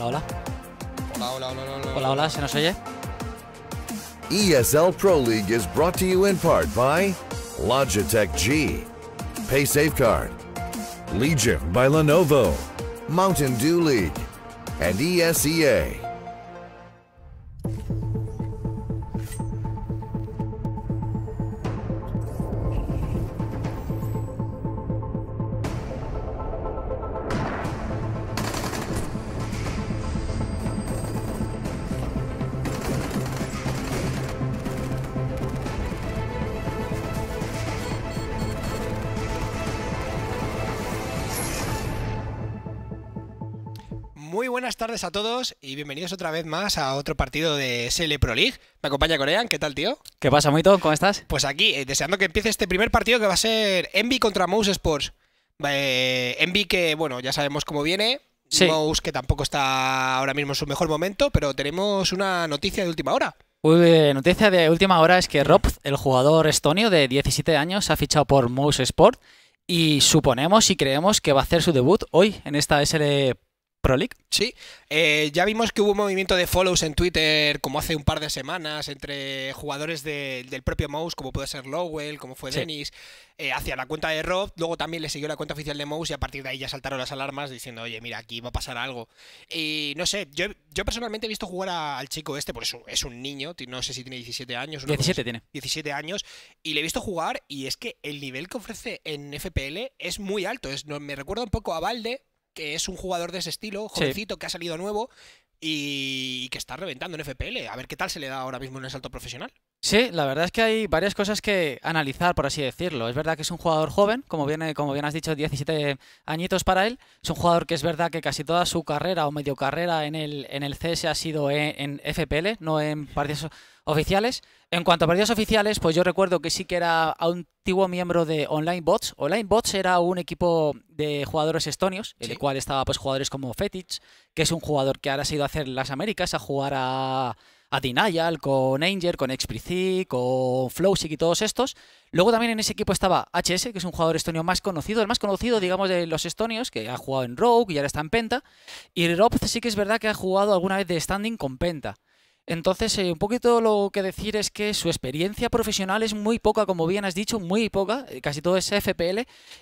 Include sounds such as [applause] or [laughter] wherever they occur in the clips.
Hola, hola. Hola, hola, hola, hola. Hola, hola, ¿se nos oye? ESL Pro League is brought to you in part by Logitech G, PaySafeCard, Legion by Lenovo, Mountain Dew League, and ESEA. a todos y bienvenidos otra vez más a otro partido de SL Pro League. Me acompaña Corean, ¿qué tal, tío? ¿Qué pasa, todo? ¿Cómo estás? Pues aquí, eh, deseando que empiece este primer partido que va a ser Envy contra Mouse Sports. Eh, Envy que, bueno, ya sabemos cómo viene. Mouse que tampoco está ahora mismo en su mejor momento, pero tenemos una noticia de última hora. Eh, noticia de última hora es que Rob, el jugador estonio de 17 años, ha fichado por Mouse Sports y suponemos y creemos que va a hacer su debut hoy en esta SL Pro Sí, eh, ya vimos que hubo un movimiento de follows en Twitter como hace un par de semanas entre jugadores del propio Mouse, como puede ser Lowell, como fue Dennis, eh, hacia la cuenta de Rob, luego también le siguió la cuenta oficial de Mouse y a partir de ahí ya saltaron las alarmas diciendo, oye, mira, aquí va a pasar algo. Y no sé, yo, yo personalmente he visto jugar al chico este, por pues eso es un niño, no sé si tiene 17 años. 17 tiene. 17 años, y le he visto jugar y es que el nivel que ofrece en FPL es muy alto, es, no, me recuerda un poco a Valde, que es un jugador de ese estilo, jovencito, que ha salido nuevo y que está reventando en FPL. A ver qué tal se le da ahora mismo en el salto profesional. Sí, la verdad es que hay varias cosas que analizar, por así decirlo. Es verdad que es un jugador joven, como bien, como bien has dicho, 17 añitos para él. Es un jugador que es verdad que casi toda su carrera o medio carrera en el, en el CS ha sido en, en FPL, no en partidos oficiales. En cuanto a partidos oficiales, pues yo recuerdo que sí que era antiguo miembro de Online Bots. Online Bots era un equipo de jugadores estonios, en el cual estaba pues jugadores como Fetich, que es un jugador que ahora se ha ido a hacer las Américas, a jugar a, a Denial, con Anger, con XPC, con Flowsick y todos estos. Luego también en ese equipo estaba HS, que es un jugador estonio más conocido, el más conocido, digamos, de los estonios, que ha jugado en Rogue y ahora está en Penta. Y Rob sí que es verdad que ha jugado alguna vez de standing con Penta. Entonces, eh, un poquito lo que decir es que su experiencia profesional es muy poca, como bien has dicho, muy poca, eh, casi todo es FPL,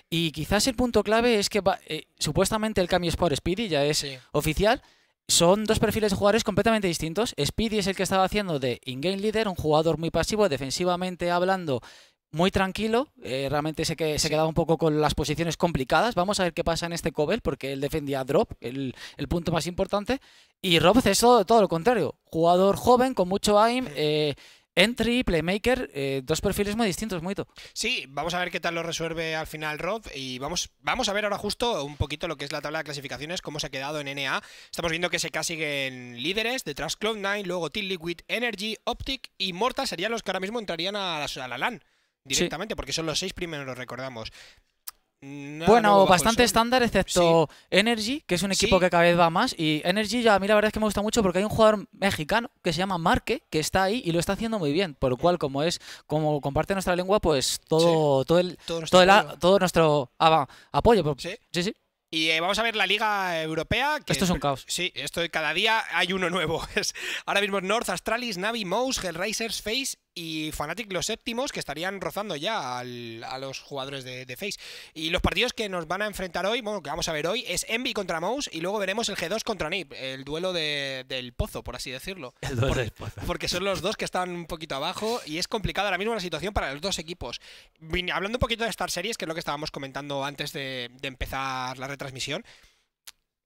y quizás el punto clave es que eh, supuestamente el cambio es por Speedy, ya es oficial, son dos perfiles de jugadores completamente distintos. Speedy es el que estaba haciendo de in-game leader, un jugador muy pasivo, defensivamente hablando, muy tranquilo. Eh, realmente sé que, se quedaba un poco con las posiciones complicadas. Vamos a ver qué pasa en este Cobel, porque él defendía drop, el, punto más importante. Y Rob es todo, todo, lo contrario. Jugador joven, con mucho aim. Eh, entry, Playmaker, eh, dos perfiles muy distintos, muy Sí, vamos a ver qué tal lo resuelve al final Rob y vamos, vamos a ver ahora justo un poquito lo que es la tabla de clasificaciones, cómo se ha quedado en NA. Estamos viendo que se SK siguen líderes, detrás Cloud9, luego Team Liquid, Energy, Optic y Morta serían los que ahora mismo entrarían a la LAN directamente, porque son los seis primeros, los recordamos. bueno, bastante estándar, excepto Energy, que es un equipo que cada vez va más. Y Energy, ya, a mí la verdad es que me gusta mucho porque hay un jugador mexicano que se llama Marque, que está ahí y lo está haciendo muy bien. Por lo cual, como es, como comparte nuestra lengua, pues todo, todo el, todo, todo, nuestro apoyo. sí, sí. Y eh, vamos a ver la Liga Europea. Que esto es un caos. Sí, esto cada día hay uno nuevo. [laughs] ahora mismo North, Astralis, Navi, Mouse, Hellraisers, Face y Fnatic los séptimos, que estarían rozando ya a los jugadores de, Face. Y los partidos que nos van a enfrentar hoy, bueno, que vamos a ver hoy, es Envy contra Mouse y luego veremos el G2 contra Nip, el duelo del pozo, por así decirlo. El porque, pozo. Porque son los dos que están un poquito abajo y es complicada ahora mismo la situación para los dos equipos. Hablando un poquito de Star Series, que es lo que estábamos comentando antes de, empezar la retransmisión.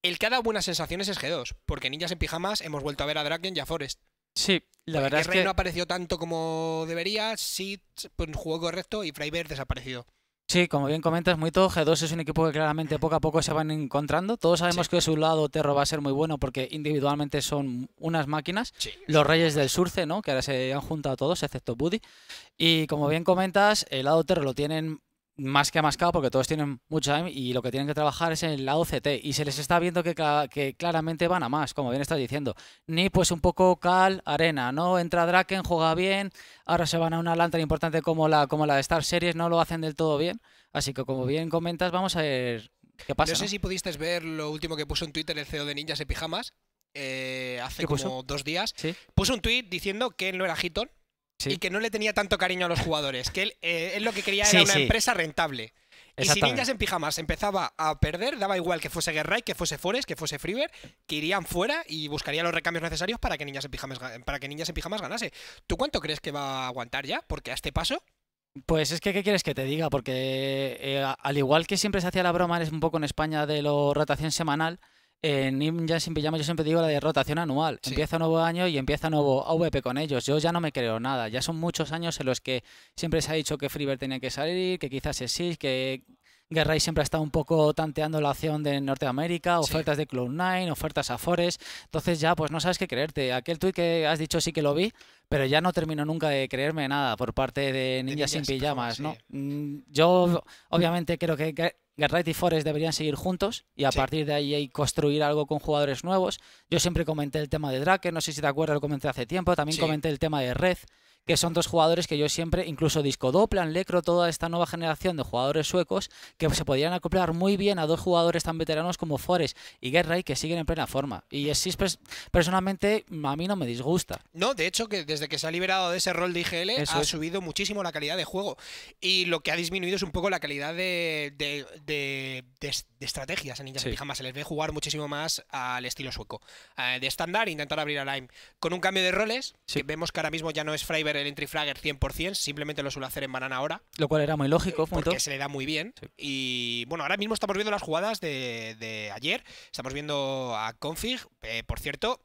El que ha dado buenas sensaciones es G2, porque Ninjas en Pijamas hemos vuelto a ver a Dragon y a Forest. Sí, la verdad es que... no apareció tanto como debería, sí pues, jugó correcto y Freiberg desapareció. Sí, como bien comentas, muy todo G2 es un equipo que claramente poco a poco se van encontrando. Todos sabemos que su lado Terro va a ser muy bueno porque individualmente son unas máquinas. Los Reyes del Surce, ¿no? Que ahora se han juntado todos, excepto Buddy. Y como bien comentas, el lado Terro lo tienen más que amascado porque todos tienen mucho time y lo que tienen que trabajar es en la OCT y se les está viendo que, claramente van a más, como bien estás diciendo. Ni pues un poco cal, arena, ¿no? Entra Draken, juega bien, ahora se van a una tan importante como la, como la de Star Series, no lo hacen del todo bien. Así que como bien comentas, vamos a ver qué pasa. No sé si pudiste ver lo último que puso en Twitter el CEO de Ninjas y Pijamas eh, hace como dos días. Puso un tweet diciendo que él no era Hitton y que no le tenía tanto cariño a los jugadores, que él, eh, lo que quería era una empresa rentable. Y si Ninjas en Pijamas empezaba a perder, daba igual que fuese Guerray, que fuese Forest, que fuese Freeber, que irían fuera y buscaría los recambios necesarios para que Ninjas en Pijamas, para que en Pijamas ganase. ¿Tú cuánto crees que va a aguantar ya? Porque a este paso... Pues es que, ¿qué quieres que te diga? Porque eh, al igual que siempre se hacía la broma, es un poco en España de la rotación semanal, en Ninja sin Pijamas yo siempre digo la de rotación anual. empieza Empieza nuevo año y empieza nuevo AVP con ellos. Yo ya no me creo nada. Ya son muchos años en los que siempre se ha dicho que Freebird tenía que salir, que quizás es sí, que Guerray siempre ha estado un poco tanteando la acción de Norteamérica, ofertas de Cloud9, ofertas a Forest. Entonces ya pues no sabes qué creerte. Aquel tuit que has dicho sí que lo vi, pero ya no termino nunca de creerme nada por parte de Ninja, sin Pijamas, ¿no? Mm, yo obviamente creo que Garrett y Forest deberían seguir juntos y a partir de ahí construir algo con jugadores nuevos. Yo siempre comenté el tema de Drake, no sé si te acuerdas, lo comenté hace tiempo. También comenté el tema de Red que son dos jugadores que yo siempre, incluso Disco Doplan, Lecro, toda esta nueva generación de jugadores suecos, que se podrían acoplar muy bien a dos jugadores tan veteranos como Forest y y que siguen en plena forma. Y esis, personalmente, a mí no me disgusta. No, de hecho, que desde que se ha liberado de ese rol de IGL, ha subido muchísimo la calidad de juego. Y lo que ha disminuido es un poco la calidad de, de, de de estrategias a niñas sí. en Pijama. Se les ve jugar muchísimo más al estilo sueco. Eh, de estándar, intentar abrir a Lime. Con un cambio de roles, vemos que ahora mismo ya no es Freiber el entry flagger 100%, simplemente lo suele hacer en banana ahora. Lo cual era muy lógico. Porque se le da muy bien. Y bueno, ahora mismo estamos viendo las jugadas de, ayer. Estamos viendo a Config, eh, por cierto,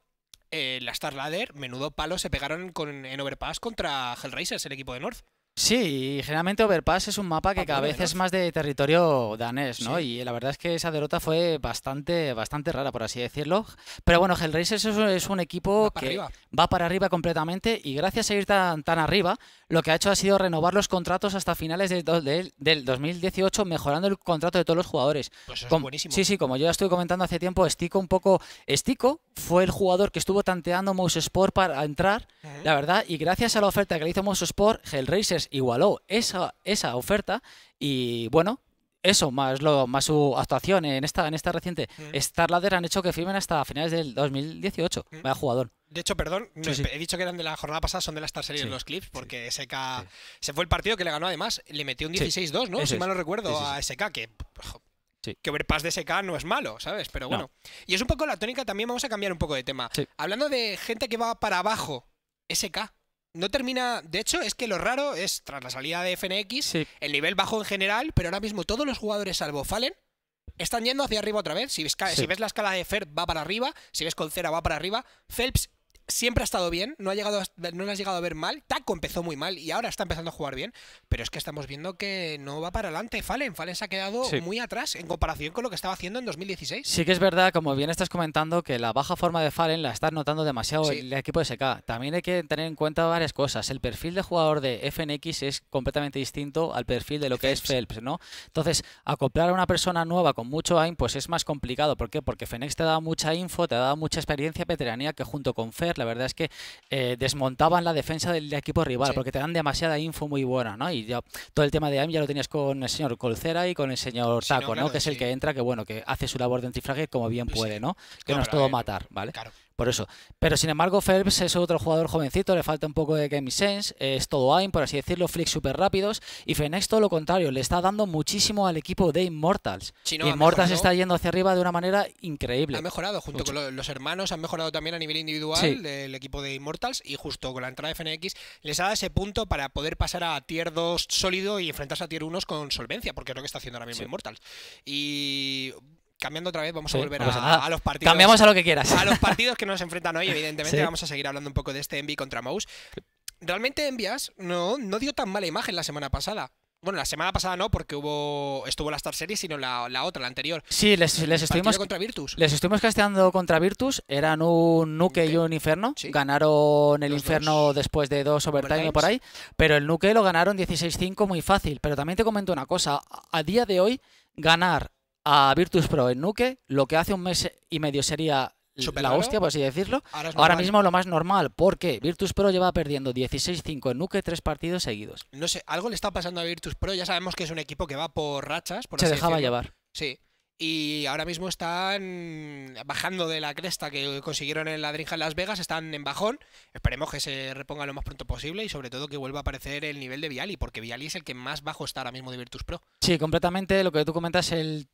eh, la Star Ladder, menudo palo, se pegaron con, en Overpass contra Hellraisers, el equipo de North. Sí, y generalmente Overpass es un mapa que cada vez es más de territorio danés, ¿no? Y la verdad es que esa derrota fue bastante, bastante rara, por así decirlo. Pero bueno, Hellraisers es un equipo que va para arriba completamente y gracias a ir tan, tan arriba, lo que ha hecho ha sido renovar los contratos hasta finales del 2018, mejorando el contrato de todos los jugadores. Pues buenísimo. Sí, sí, como yo ya estuve comentando hace tiempo, Estico un poco... Estico fue el jugador que estuvo tanteando Mouse Sport para entrar, la verdad, y gracias a la oferta que le hizo Mouse Sport, Hellraisers igualó esa, esa oferta y bueno, eso más lo más su actuación en esta en esta reciente mm. Star Ladder han hecho que firmen hasta finales del 2018. Mm. jugador. De hecho, perdón, he dicho que eran de la jornada pasada, son de la Star Series los clips, porque SK se fue el partido que le ganó además, le metió un 16-2, ¿no? si mal no recuerdo, a SK, que que overpass de SK no es malo, ¿sabes? Pero bueno. Y es un poco la tónica, también vamos a cambiar un poco de tema. Hablando de gente que va para abajo, SK, no termina. De hecho, es que lo raro es, tras la salida de FNX, el nivel bajo en general, pero ahora mismo todos los jugadores salvo Fallen están yendo hacia arriba otra vez. Si ves, si ves la escala de Fer, va para arriba. Si ves Colcera, va para arriba. Phelps siempre ha estado bien, no, ha llegado no lo has llegado a ver mal. Taco empezó muy mal y ahora está empezando a jugar bien, pero es que estamos viendo que no va para adelante Fallen. Fallen se ha quedado muy atrás en comparación con lo que estaba haciendo en 2016. Sí que es verdad, como bien estás comentando, que la baja forma de Fallen la está notando demasiado el equipo de SK. También hay que tener en cuenta varias cosas. El perfil de jugador de FNX es completamente distinto al perfil de lo que es Phelps, ¿no? Entonces, acoplar a una persona nueva con mucho aim pues es más complicado. ¿Por qué? Porque FNX te da mucha info, te da mucha experiencia, veteranía, que junto con Fer la verdad es que eh, desmontaban la defensa del equipo rival, porque te dan demasiada info muy buena, ¿no? Y ya, todo el tema de AIM ya lo tenías con el señor Colcera y con el señor Taco, no, Que es el que entra, que bueno, que hace su labor de antifrague como bien puede, ¿no? Que no es todo matar, ¿vale? Claro por eso. Pero sin embargo, Phelps es otro jugador jovencito, le falta un poco de game sense, es todo aim, por así decirlo, flicks súper rápidos. Y Fenex todo lo contrario, le está dando muchísimo al equipo de Immortals. Y Immortals está yendo hacia arriba de una manera increíble. Ha mejorado, junto con los hermanos, han mejorado también a nivel individual del equipo de Immortals. Y justo con la entrada de FNX les ha dado ese punto para poder pasar a tier 2 sólido y enfrentarse a tier 1 con solvencia, porque es lo que está haciendo ahora mismo Immortals. Y cambiando otra vez, vamos a volver a, los partidos. Cambiamos a lo que quieras. A los [laughs] partidos que nos enfrentan hoy, evidentemente. Vamos a seguir hablando un poco de este Envy contra Mouse. Realmente Envias no, no dio tan mala imagen la semana pasada. Bueno, la semana pasada no, porque hubo estuvo la Star Series, sino la, otra, la anterior. Sí, les, les estuvimos contra Virtus. Les estuvimos casteando contra Virtus. Eran un Nuke y un Inferno. Ganaron el Inferno después de dos overtime por ahí. Pero el Nuke lo ganaron 16-5 muy fácil. Pero también te comento una cosa. A día de hoy, ganar a Virtus Pro en Nuke, lo que hace un mes y medio sería la hostia, por así decirlo. Ahora, mismo lo más normal, porque Virtus Pro lleva perdiendo 16-5 en Nuke tres partidos seguidos. No sé, algo le está pasando a Virtus Pro. Ya sabemos que es un equipo que va por rachas. Por Se dejaba llevar. Sí y ahora mismo están bajando de la cresta que consiguieron en la Drinja en Las Vegas, están en bajón. Esperemos que se reponga lo más pronto posible y sobre todo que vuelva a aparecer el nivel de Viali, porque Viali es el que más bajo está ahora mismo de Virtus Pro. Sí, completamente lo que tú comentas, el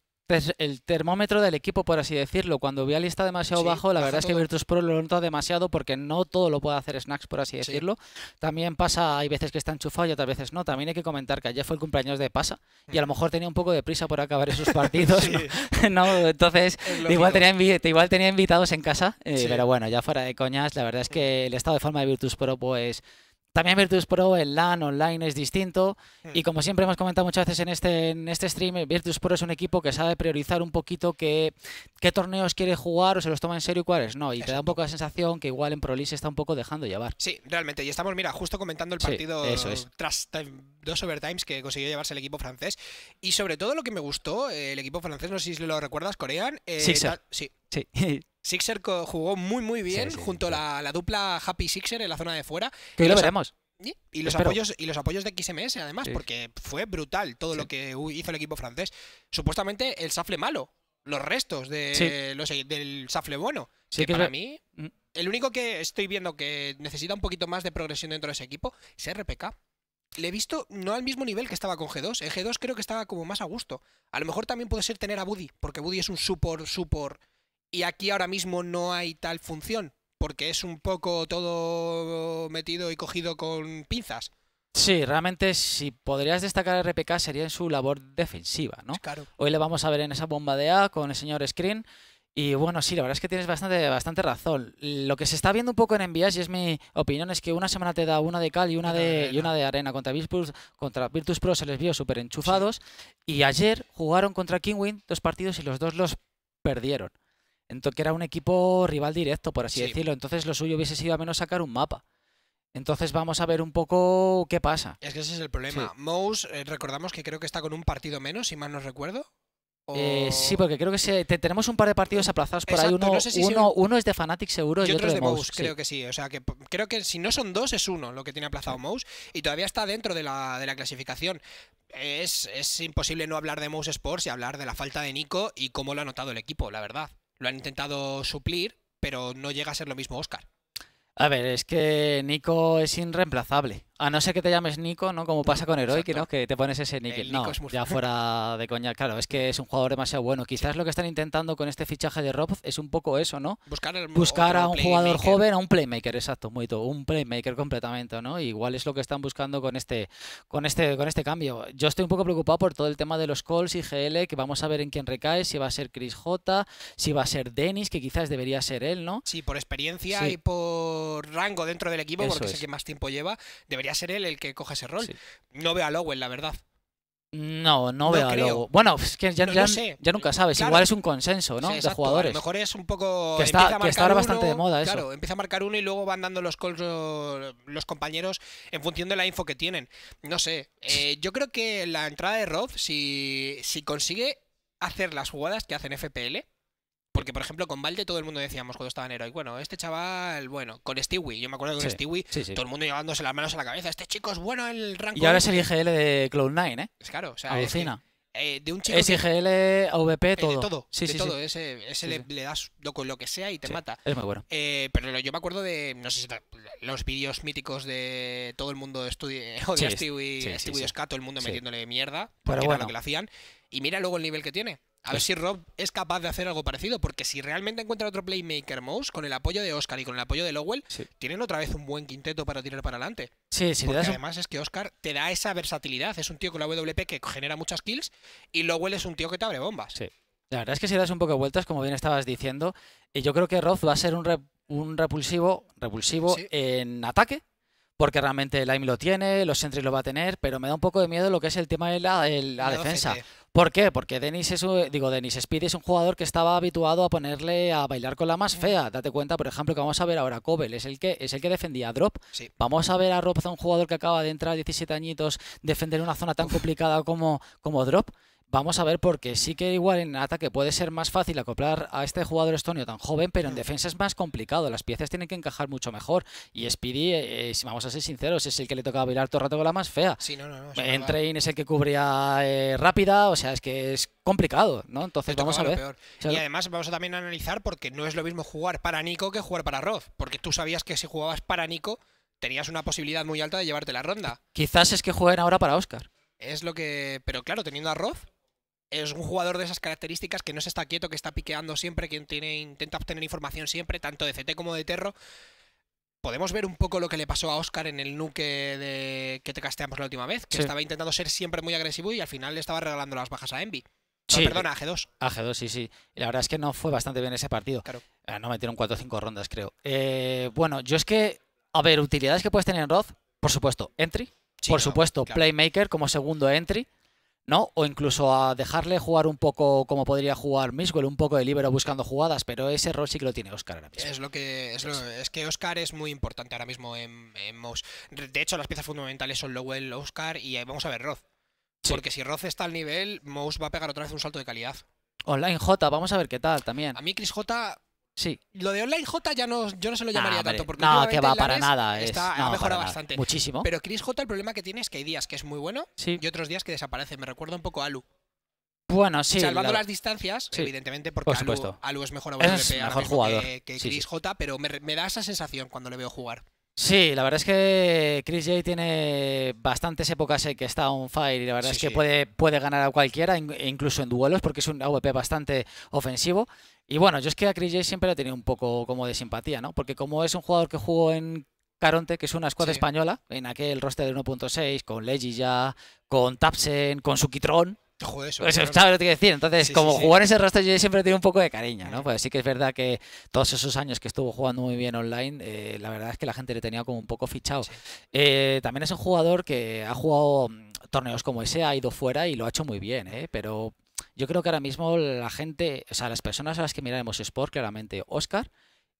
el termómetro del equipo, por así decirlo. Cuando Viali está demasiado bajo, la verdad es que Virtus Pro lo nota demasiado porque no todo lo puede hacer Snacks, por así decirlo. También pasa, hay veces que está enchufado y otras veces no. También hay que comentar que ayer fue el cumpleaños de Pasa y a lo mm. mejor tenía un poco de prisa por acabar esos [laughs] partidos. [laughs] ¿no? entonces, igual tenía, igual tenía invitados en casa, eh, pero bueno, ya fuera de coñas, la verdad es mm. que el estado de forma de Virtus Pro, pues también Virtus Pro el LAN, online es distinto hmm. y como siempre hemos comentado muchas veces en este, en este stream, eh, Virtus Pro es un equipo que sabe priorizar un poquito qué, qué torneos quiere jugar o se los toma en serio y cuáles no. Y te da un poco la sensación que igual en Pro League se está un poco dejando llevar. Sí, realmente. Y estamos, mira, justo comentando el partido eso es. tras dos overtimes que consiguió llevarse el equipo francés. Y sobre todo lo que me gustó, eh, el equipo francés, no sé si lo recuerdas, Corean. Eh, sí, sí. sí, [laughs] Sixer jugó muy, muy bien junto a la, dupla Happy Sixer en la zona de fuera. Que lo veremos. Y los, apoyos, y los apoyos de XMS, además, porque fue brutal todo lo que hizo el equipo francés. Supuestamente el safle malo, los restos de, e, del safle bueno. Sí, para mí, mm. el único que estoy viendo que necesita un poquito más de progresión dentro de ese equipo es RPK le he visto no al mismo nivel que estaba con G2. En G2 creo que estaba como más a gusto. A lo mejor también puede ser tener a Buddy, porque Buddy es un support, support y aquí ahora mismo no hay tal función, porque es un poco todo metido y cogido con pinzas. Sí, realmente si podrías destacar a RPK sería en su labor defensiva, ¿no? Hoy le vamos a ver en esa bomba de A con el señor Screen. Y bueno, sí, la verdad es que tienes bastante, bastante razón. Lo que se está viendo un poco en envías, y es mi opinión, es que una semana te da una de cal y una de, una de arena. Contra Virtus, contra Virtus Pro se les vio súper enchufados. Y ayer jugaron contra Kingwin dos partidos y los dos los perdieron. Entonces, que era un equipo rival directo, por así decirlo. Entonces, lo suyo hubiese sido a menos sacar un mapa. Entonces vamos a ver un poco qué pasa. Es que ese es el problema. Mouse, eh, recordamos que creo que está con un partido menos, si mal no recuerdo. Eh, sí, porque creo que tenemos un par de partidos aplazados por ahí. Uno, es de Fnatic seguro y, otro, es de Mouse. Creo que sí. O sea, que creo que si no son dos, es uno lo que tiene aplazado Mouse. Y todavía está dentro de la, clasificación. Es, es imposible no hablar de Mouse Sports y hablar de la falta de Nico y cómo lo ha notado el equipo, la verdad lo han intentado suplir, pero no llega a ser lo mismo Oscar. A ver, es que Nico es irreemplazable. A no ser que te llames Nico, ¿no? Como pasa con Heroic, ¿no? Que te pones ese Nick. No, ya fuera de coña. Claro, es que es un jugador demasiado bueno. Quizás lo que están intentando con este fichaje de Rob es un poco eso, ¿no? Buscar, a un jugador joven, a un playmaker, exacto, muy todo. Un playmaker completamente, ¿no? Igual es lo que están buscando con este, con este, con este cambio. Yo estoy un poco preocupado por todo el tema de los calls y GL, que vamos a ver en quién recae, si va a ser Chris J, si va a ser Dennis, que quizás debería ser él, ¿no? Sí, por experiencia y por rango dentro del equipo, porque es que más tiempo lleva, debería ser él el que coja ese rol. No veo a Lowell, la verdad. No, no, veo a Lobo. Bueno, es que ya, ya nunca sabes. Igual es un consenso, ¿no? de jugadores. mejor es un poco. Que está, ahora bastante de moda eso. Claro, empieza a marcar uno y luego van dando los los compañeros en función de la info que tienen. No sé. Eh, yo creo que la entrada de Roth, si, si consigue hacer las jugadas que hacen FPL, porque, por ejemplo, con Valde todo el mundo decíamos cuando estaba en Heroic, bueno, este chaval, bueno, con Stewie, yo me acuerdo con sí, Stewie, todo el mundo llevándose las manos a la cabeza, este chico es bueno en el rango. Y ahora es el IGL de Cloud9, ¿eh? Es claro, o sea, eh, de un chico. Es IGL, todo. Eh, de todo, todo. Ese, ese le, das lo que sea y te mata. Es muy bueno. Eh, pero yo me acuerdo de, no sé si los vídeos míticos de todo el mundo estudia, [laughs] odia a Stewie, Stewie todo el mundo metiéndole mierda, porque pero bueno. era lo que le hacían. Y mira luego el nivel que tiene. A ver pues si Rob es capaz de hacer algo parecido, porque si realmente encuentra otro playmaker Mouse, con el apoyo de Oscar y con el apoyo de Lowell, tienen otra vez un buen quinteto para tirar para adelante. Sí, sí, además es que Oscar te da esa versatilidad. Es un tío con la WP que genera muchas kills y Lowell es un tío que te abre bombas. Sí. La verdad es que si das un poco de vueltas, como bien estabas diciendo, eh, yo creo que Rob va a ser un, repulsivo, repulsivo en ataque, porque realmente el AIM lo tiene, los sentries lo va a tener, pero me da un poco de miedo lo que es el tema de la, defensa. ¿Por qué? Porque Denis es digo Denis Speed es un jugador que estaba habituado a ponerle a bailar con la más fea. Date cuenta, por ejemplo, que vamos a ver ahora Cobel, es el que es el que defendía a Drop. Vamos a ver a Robson, un jugador que acaba de entrar 17 añitos, defender una zona tan complicada como, como Drop. Vamos a ver, porque sí que igual en ataque puede ser más fácil acoplar a este jugador estonio tan joven, pero en mm. defensa es más complicado. Las piezas tienen que encajar mucho mejor. Y Speedy, eh, eh, si vamos a ser sinceros, es el que le tocaba bailar todo el rato con la más fea. Sí, no, no, no, en train es el que cubría eh, rápida, o sea, es que es complicado, ¿no? Entonces vamos a ver. y además vamos a también analizar porque no es lo mismo jugar para Nico que jugar para Roth, porque tú sabías que si jugabas para Nico tenías una posibilidad muy alta de llevarte la ronda. Quizás es que jueguen ahora para Oscar. Es lo que... Pero claro, teniendo a Roth, es un jugador de esas características que no se está quieto, que está piqueando siempre, que intenta obtener información siempre, tanto de CT como de Terro. Podemos ver un poco lo que le pasó a Oscar en el nuke de... que te casteamos la última vez, que estaba intentando ser siempre muy agresivo y al final le estaba regalando las bajas a Envy. sí. perdona, a G2. A 2 sí, sí. La verdad es que no fue bastante bien ese partido. Claro. Ah, no metieron 4 o 5 rondas, creo. Eh, bueno, yo es que, a ver, utilidades que puedes tener en Roth, por supuesto, entry, por supuesto, playmaker como segundo entry. ¿no? O incluso a dejarle jugar un poco como podría jugar Miswell, un poco de libero buscando jugadas, pero ese rol sí que lo tiene Oscar ahora mismo. Es lo que es, que Oscar es muy importante ahora mismo en, en De hecho, las piezas fundamentales son Lowell, Oscar y vamos a ver Roth. Porque si Roth está al nivel, Mouse va a pegar otra vez un salto de calidad. Online J, vamos a ver qué tal también. A mí Chris J lo de Online J ya no, yo no se lo llamaría tanto porque no, que va para nada. está, mejorado bastante. Muchísimo. Pero Chris J el problema que tiene es que hay días que es muy bueno y otros días que desaparece. Me recuerda un poco a Alu. Bueno, sí. Salvando las distancias, evidentemente, porque Alu, es mejor, jugador que, Chris J, pero me da esa sensación cuando le veo jugar. Sí, la verdad es que Chris Jay tiene bastantes épocas en que está on fire y la verdad es que puede, puede ganar a cualquiera, e incluso en duelos, porque es un AWP bastante ofensivo. Y bueno, yo es que a Chris Jay siempre le he tenido un poco como de simpatía, ¿no? Porque como es un jugador que jugó en Caronte, que es una squad española, en aquel roster de 1.6, con Leggy ya, con Tapsen, con Sukitron, eso. lo que decir. Entonces, como jugar ese rastro, yo siempre tiene un poco de cariño, ¿no? Pues sí que es verdad que todos esos años que estuvo jugando muy bien online, eh, la verdad es que la gente le tenía como un poco fichado. Eh, también es un jugador que ha jugado mm, torneos como ese, ha ido fuera y lo ha hecho muy bien, ¿eh? Pero yo creo que ahora mismo la gente, o sea, las personas a las que miraremos Sport, claramente Oscar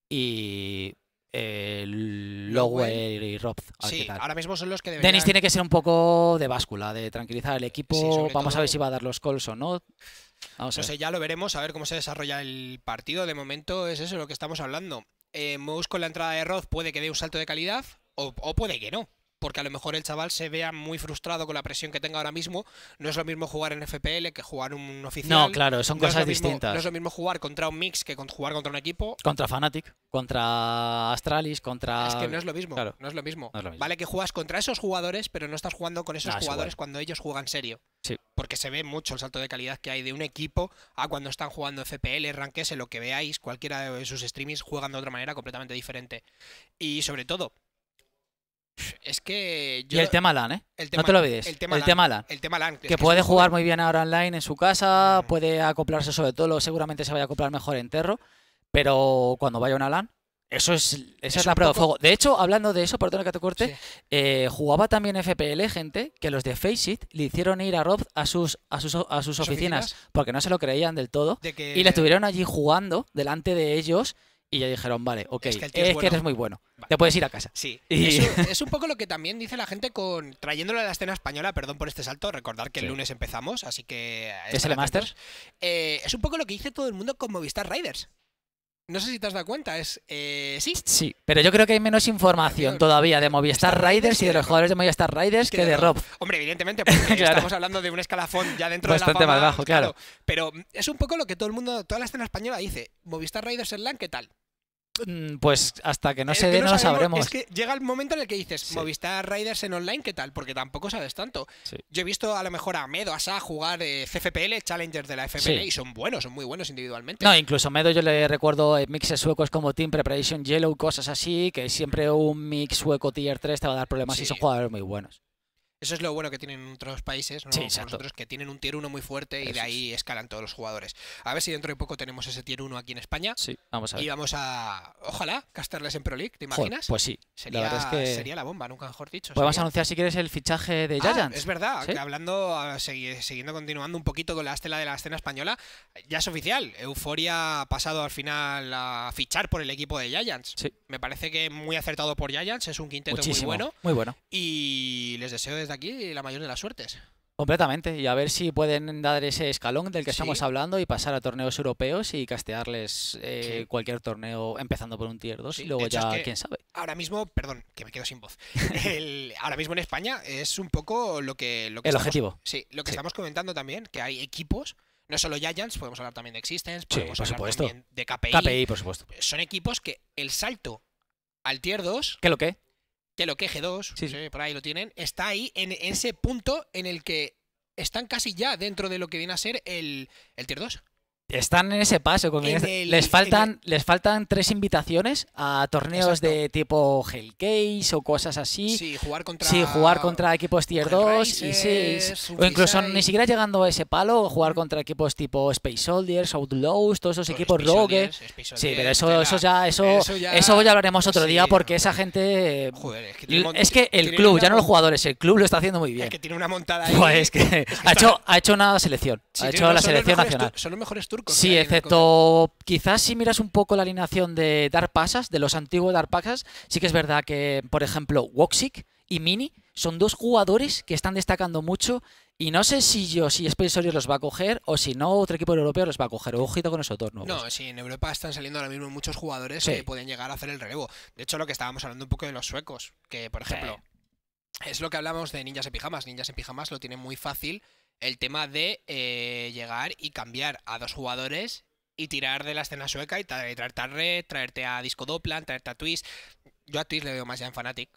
y eh, Lowell y Roth Sí, ahora mismo son los que deberían... Dennis tiene que ser un poco de báscula, de tranquilizar el equipo. Vamos a ver si va a dar los calls o no. no sé, ya lo veremos, a ver cómo se desarrolla el partido. De momento es eso lo que estamos hablando. Eh, con la entrada de Roth puede que dé un salto de calidad o puede que no porque a lo mejor el chaval se vea muy frustrado con la presión que tenga ahora mismo. No es lo mismo jugar en FPL que jugar en un oficial. No, claro, son cosas distintas. no es lo mismo jugar contra un mix que con, jugar contra un equipo. Contra Fnatic, contra Astralis, contra. Es que no es lo mismo. No, es lo mismo. Vale que juegas contra esos jugadores, pero no estás jugando con esos jugadores cuando ellos juegan serio. Sí. Porque se ve mucho el salto de calidad que hay de un equipo a cuando están jugando FPL, ranques, en lo que veáis, cualquiera de sus streamings jugando de otra manera completamente diferente. Y sobre todo, es que yo... Y el tema LAN, ¿eh? no te lo olvides. El tema, El tema LAN. Que, puede jugar muy bien ahora online en su casa, puede acoplarse sobre todo, seguramente se vaya a acoplar mejor en Terro, pero cuando vaya a LAN, eso es, eso es, la prueba de fuego. De hecho, hablando de eso, por perdona que te corte, eh, jugaba también FPL gente que los de Faceit le hicieron ir a Rob a sus, a sus, a sus oficinas, porque no se lo creían del todo, y le estuvieron allí jugando delante de ellos y ya dijeron, vale, ok, es que, es eres muy bueno. Te puedes ir a casa. Sí. [laughs] es, un poco lo que también dice la gente con trayéndolo a la escena española, perdón por este salto, recordar que el lunes empezamos, así que... ¿Es el Masters? Eh, es un poco lo que dice todo el mundo con Movistar Riders. No sé si te has dado cuenta, es. Eh, sí. Sí, pero yo creo que hay menos información todavía de Movistar Riders y de los jugadores de Movistar Riders que, de, Rob. Hombre, evidentemente, porque [laughs] estamos hablando de un escalafón ya dentro de la fama, más bajo, claro. Pero es un poco lo que todo el mundo, toda la escena española dice: Movistar Riders en LAN, ¿qué tal? Mm, pues hasta que no se dé no, lo sabremos. Es que llega el momento en el que dices, Movistar Riders en online, ¿qué tal? Porque tampoco sabes tanto. Yo he visto a lo mejor a Medo, a jugar eh, CFPL, Challengers de la FPL, y son buenos, son muy buenos individualmente. No, incluso a Medo yo le recuerdo eh, mixes suecos como Team Preparation Yellow, cosas así, que siempre un mix sueco tier 3 te va a dar problemas y son jugadores muy buenos. Eso es lo bueno que tienen otros países, nosotros, que tienen un tier 1 muy fuerte y de ahí escalan todos los jugadores. A ver si dentro de poco tenemos ese tier 1 aquí en España. Sí, vamos a ver. Y vamos a, ojalá, castarles en Pro League, ¿te imaginas? pues sí. Sería la, bomba, nunca mejor dicho. Podemos anunciar si quieres el fichaje de ah, Giants. es verdad, que hablando, siguiendo continuando un poquito con la estela de la escena española, ya es oficial. Euforia ha pasado al final a fichar por el equipo de Giants. Me parece que muy acertado por Giants, es un quinteto muy bueno. Muy bueno. Y les deseo desde aquí la mayor de las suertes. Completamente, y a ver si pueden dar ese escalón del que estamos hablando y pasar a torneos europeos y castearles eh, cualquier torneo empezando por un tier 2 y luego ya, quién sabe. Ahora mismo, perdón, que me quedo sin voz. [laughs] ahora mismo en España es un poco lo que... Lo que el objetivo. Sí, lo que estamos comentando también, que hay equipos, no solo Giants, podemos hablar también de Existence, podemos hablar también de KPI. KPI, por supuesto. Son equipos que el salto al tier 2... ¿Qué lo que que lo queje 2, por ahí lo tienen, está ahí en ese punto en el que están casi ya dentro de lo que viene a ser el, el tier 2. Están en ese paso. Con les, faltan, les faltan tres invitaciones a torneos de tipo Hellcase o cosas así. Sí, jugar contra, sí, jugar contra equipos tier 2 y O incluso ni siquiera llegando a ese palo, jugar contra equipos tipo Space Soldiers, Outlaws, todos esos equipos Rogue. sí, pero eso, eso, ya, eso, eso, ya, hablaremos otro día porque esa gente. es que, el club, ya no los jugadores, el club lo está haciendo muy bien. Es que tiene una montada pues es que, ha, hecho, ha hecho una selección. ha hecho la selección nacional. Son los mejores Sí, excepto quizás si miras un poco la alineación de Dar Pasas, de los antiguos Dar Pasas, sí que es verdad que, por ejemplo, Woxic y Mini son dos jugadores que están destacando mucho y no sé si yo, si espensorio los va a coger o si no, otro equipo europeo los va a coger. Ojito con eso, dos nuevos. No, sí, en Europa están saliendo ahora mismo muchos jugadores que pueden llegar a hacer el relevo. De hecho, lo que estábamos hablando un poco de los suecos, que por ejemplo, es lo que hablamos de ninjas en pijamas. Ninjas en pijamas lo tienen muy fácil el tema de eh, llegar y cambiar a dos jugadores y tirar de la escena sueca y traerte a Red, traerte a Disco Doplan, traerte a Twist. Yo a Twist le veo más ya en Fnatic.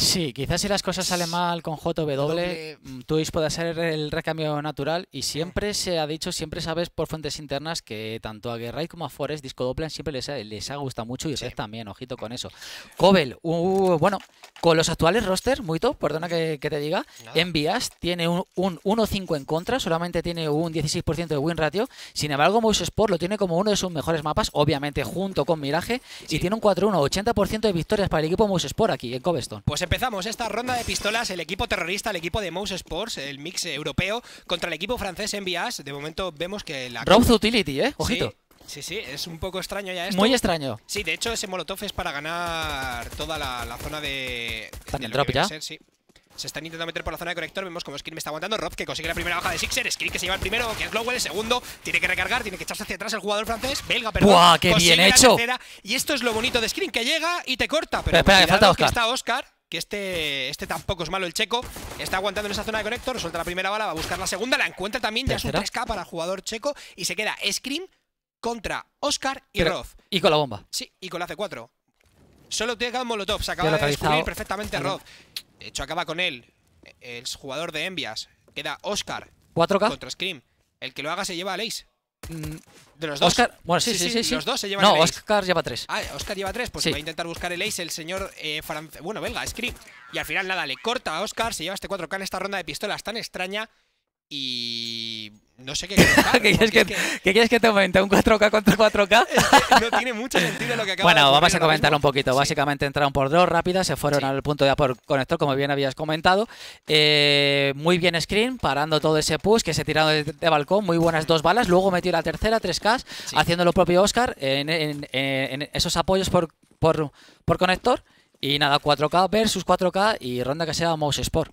Sí, quizás si las cosas salen mal con JW, Twitch puede ser el recambio natural y siempre se ha dicho, siempre sabes por fuentes internas que tanto a Guerray como a Forest Disco plan siempre les ha, les gustado mucho y sí. también, ojito con eso. Cobel, bueno, con los actuales roster, muy top, perdona que, te diga, Envías tiene un, un 1-5 en contra, solamente tiene un 16% de win ratio, sin embargo muy Sport lo tiene como uno de sus mejores mapas, obviamente junto con Mirage, y tiene un 4-1, 80% de victorias para el equipo Moose Sport aquí en Cobestone. Pues empezamos esta ronda de pistolas, el equipo terrorista, el equipo de Mouse Sports, el mix europeo, contra el equipo francés en De momento vemos que la... Rose Utility, ¿eh? Ojito. Sí. Sí, es un poco extraño ya esto. Muy extraño. Sí, de hecho ese molotov es para ganar toda la, zona de... ¿Tan drop ya? Se están intentando meter por la zona de conector. Vemos como Scream está aguantando. Rob que consigue la primera baja de Sixer. Scream que se lleva el primero, que es Lowell el segundo. Tiene que recargar, tiene que echarse hacia atrás el jugador francés. Belga, pero ¡Buah, qué bien hecho! y esto es lo bonito de Scream que llega y te corta. Pero, espera, que Oscar. está Oscar que este, este tampoco es malo el checo. Está aguantando en esa zona de conector, suelta la primera bala, va a buscar la segunda, la encuentra también, ya es un 3K para el jugador checo y se queda Scream contra Oscar y Roth. Y con la bomba. Sí, y con la C4. Solo te un molotov. Se acaba de descubrir perfectamente Rod. De hecho, acaba con él. El jugador de Envias. Queda Oscar. 4K. Contra Scream. El que lo haga se lleva a ace. Mm, de los dos. Oscar, bueno, sí, sí, sí. Los dos se llevan No, el ace. Oscar lleva tres. Ah, Oscar lleva tres. Pues va a intentar buscar el ace, el señor eh, Bueno, venga Scream. Y al final, nada, le corta a Oscar, se lleva este 4K en esta ronda de pistolas tan extraña. Y no sé qué [laughs] quieres que, te comente? ¿Un 4K contra 4K? [laughs] no tiene mucho sentido lo que acaba Bueno, vamos a comentarlo un poquito. Básicamente entraron por dos rápidas, se fueron al punto de por conector, como bien habías comentado. Eh, muy bien screen, parando todo ese push que se tiraron de, balcón. Muy buenas dos balas. Luego metió la tercera, 3K, haciendo lo propio Oscar en, esos apoyos por, por, por conector. Y nada, 4K versus 4K y ronda que sea Mouse Sport.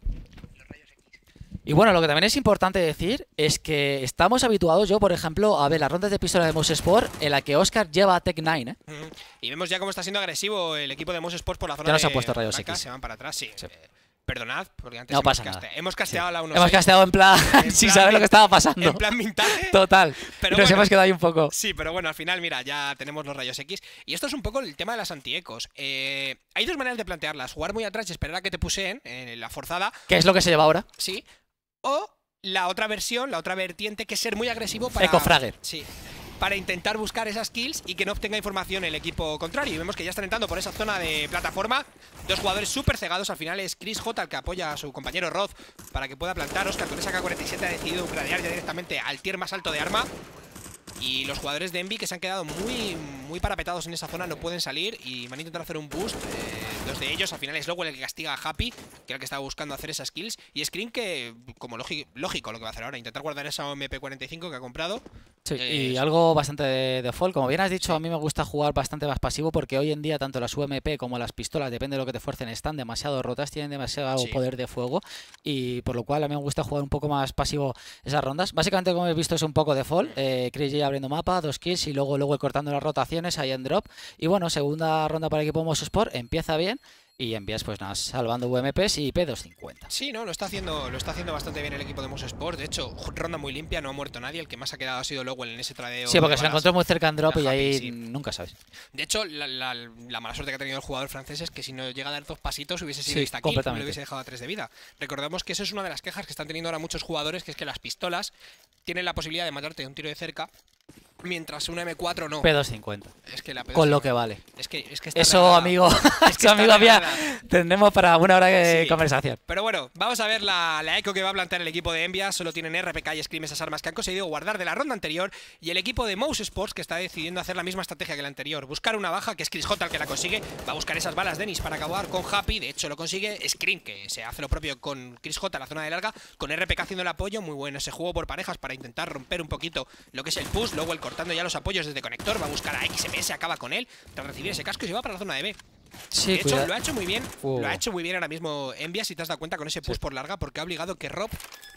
Y bueno, lo que también es importante decir es que estamos habituados, yo por ejemplo, a ver las rondas de pistola de Moose Sport en la que Oscar lleva a Tech 9. ¿eh? Y vemos ya cómo está siendo agresivo el equipo de Moose Sport por la zona. Ya nos de puesto rayos X. Se van para atrás, sí. Eh, perdonad, porque antes no hemos, nada. hemos casteado la 1 Hemos casteado en plan, [laughs] [laughs] sin sabes saber lo que estaba pasando. En plan vintage. Total. [laughs] Pero nos hemos quedado ahí un poco. Sí, pero bueno, al final, mira, ya tenemos los rayos X. Y esto es un poco el tema de las antiecos. Eh, hay dos maneras de plantearlas: jugar muy atrás y esperar a que te puseen eh, en la forzada. Que es lo que se lleva ahora? Sí. O la otra versión, la otra vertiente, que es ser muy agresivo para. Ecofrager. Sí. Para intentar buscar esas kills y que no obtenga información el equipo contrario. Y vemos que ya están entrando por esa zona de plataforma. Dos jugadores súper cegados. Al final es Chris J, el que apoya a su compañero Roth para que pueda plantar. Oscar con esa K-47 ha decidido gradear ya directamente al tier más alto de arma. Y los jugadores de Envy que se han quedado muy, muy parapetados en esa zona no pueden salir y van a intentar hacer un boost. Eh, de ellos. Al final es Lowell el que castiga a Happy, que era el que estaba buscando hacer esas kills. Y Screen que, como lógico lo que va a hacer ahora, intentar guardar esa MP45 que ha comprado. Sí, y eh, algo bastante de, fall. Como bien has dicho, a mí me gusta jugar bastante más pasivo porque hoy en día tanto las UMP como las pistolas, depende de lo que te fuercen, están demasiado rotas, tienen demasiado poder de fuego. Y por lo cual a mí me gusta jugar un poco más pasivo esas rondas. Básicamente, como habéis visto, es un poco de fall. Eh, Chris abriendo mapa, dos kills y luego, luego cortando las rotaciones ahí en drop. Y bueno, segunda ronda para el equipo Sport Empieza bien y envías pues nada, salvando VMPs y P250. Sí, no, lo está haciendo, lo está haciendo bastante bien el equipo de Moss Sport. De hecho, ronda muy limpia, no ha muerto nadie. El que más ha quedado ha sido Lowell en ese tradeo. Sí, porque se encontró muy cerca en drop y ahí nunca sabes. De hecho, la, mala suerte que ha tenido el jugador francés es que si no llega a dar dos pasitos hubiese sido sí, aquí, le hubiese dejado a tres de vida. Recordemos que eso es una de las quejas que están teniendo ahora muchos jugadores, que es que las pistolas tienen la posibilidad de matarte de un tiro de cerca, Mientras una M4 no. P250. Es que la P250. Con lo que vale. Es que, es que Eso, amigo. [laughs] Es que amigo había tendremos para una hora de conversación. Pero bueno, vamos a ver la, eco que va a plantear el equipo de Envia. Solo tienen RPK y Scream esas armas que han conseguido guardar de la ronda anterior. Y el equipo de Mouse Sports, que está decidiendo hacer la misma estrategia que la anterior. Buscar una baja, que es Chris J el que la consigue. Va a buscar esas balas Denis para acabar con Happy. De hecho, lo consigue Scream, que se hace lo propio con Chris J la zona de larga. Con RPK haciendo el apoyo. Muy bueno ese juego por parejas para intentar romper un poquito lo que es el push. Luego el cortando ya los apoyos desde conector. Va a buscar a se acaba con él. Tras recibir ese casco y se va para la zona de B de hecho, lo ha hecho muy bien. Lo ha hecho muy bien ahora mismo Envia, si te has dado cuenta con ese push por larga, porque ha obligado que Rob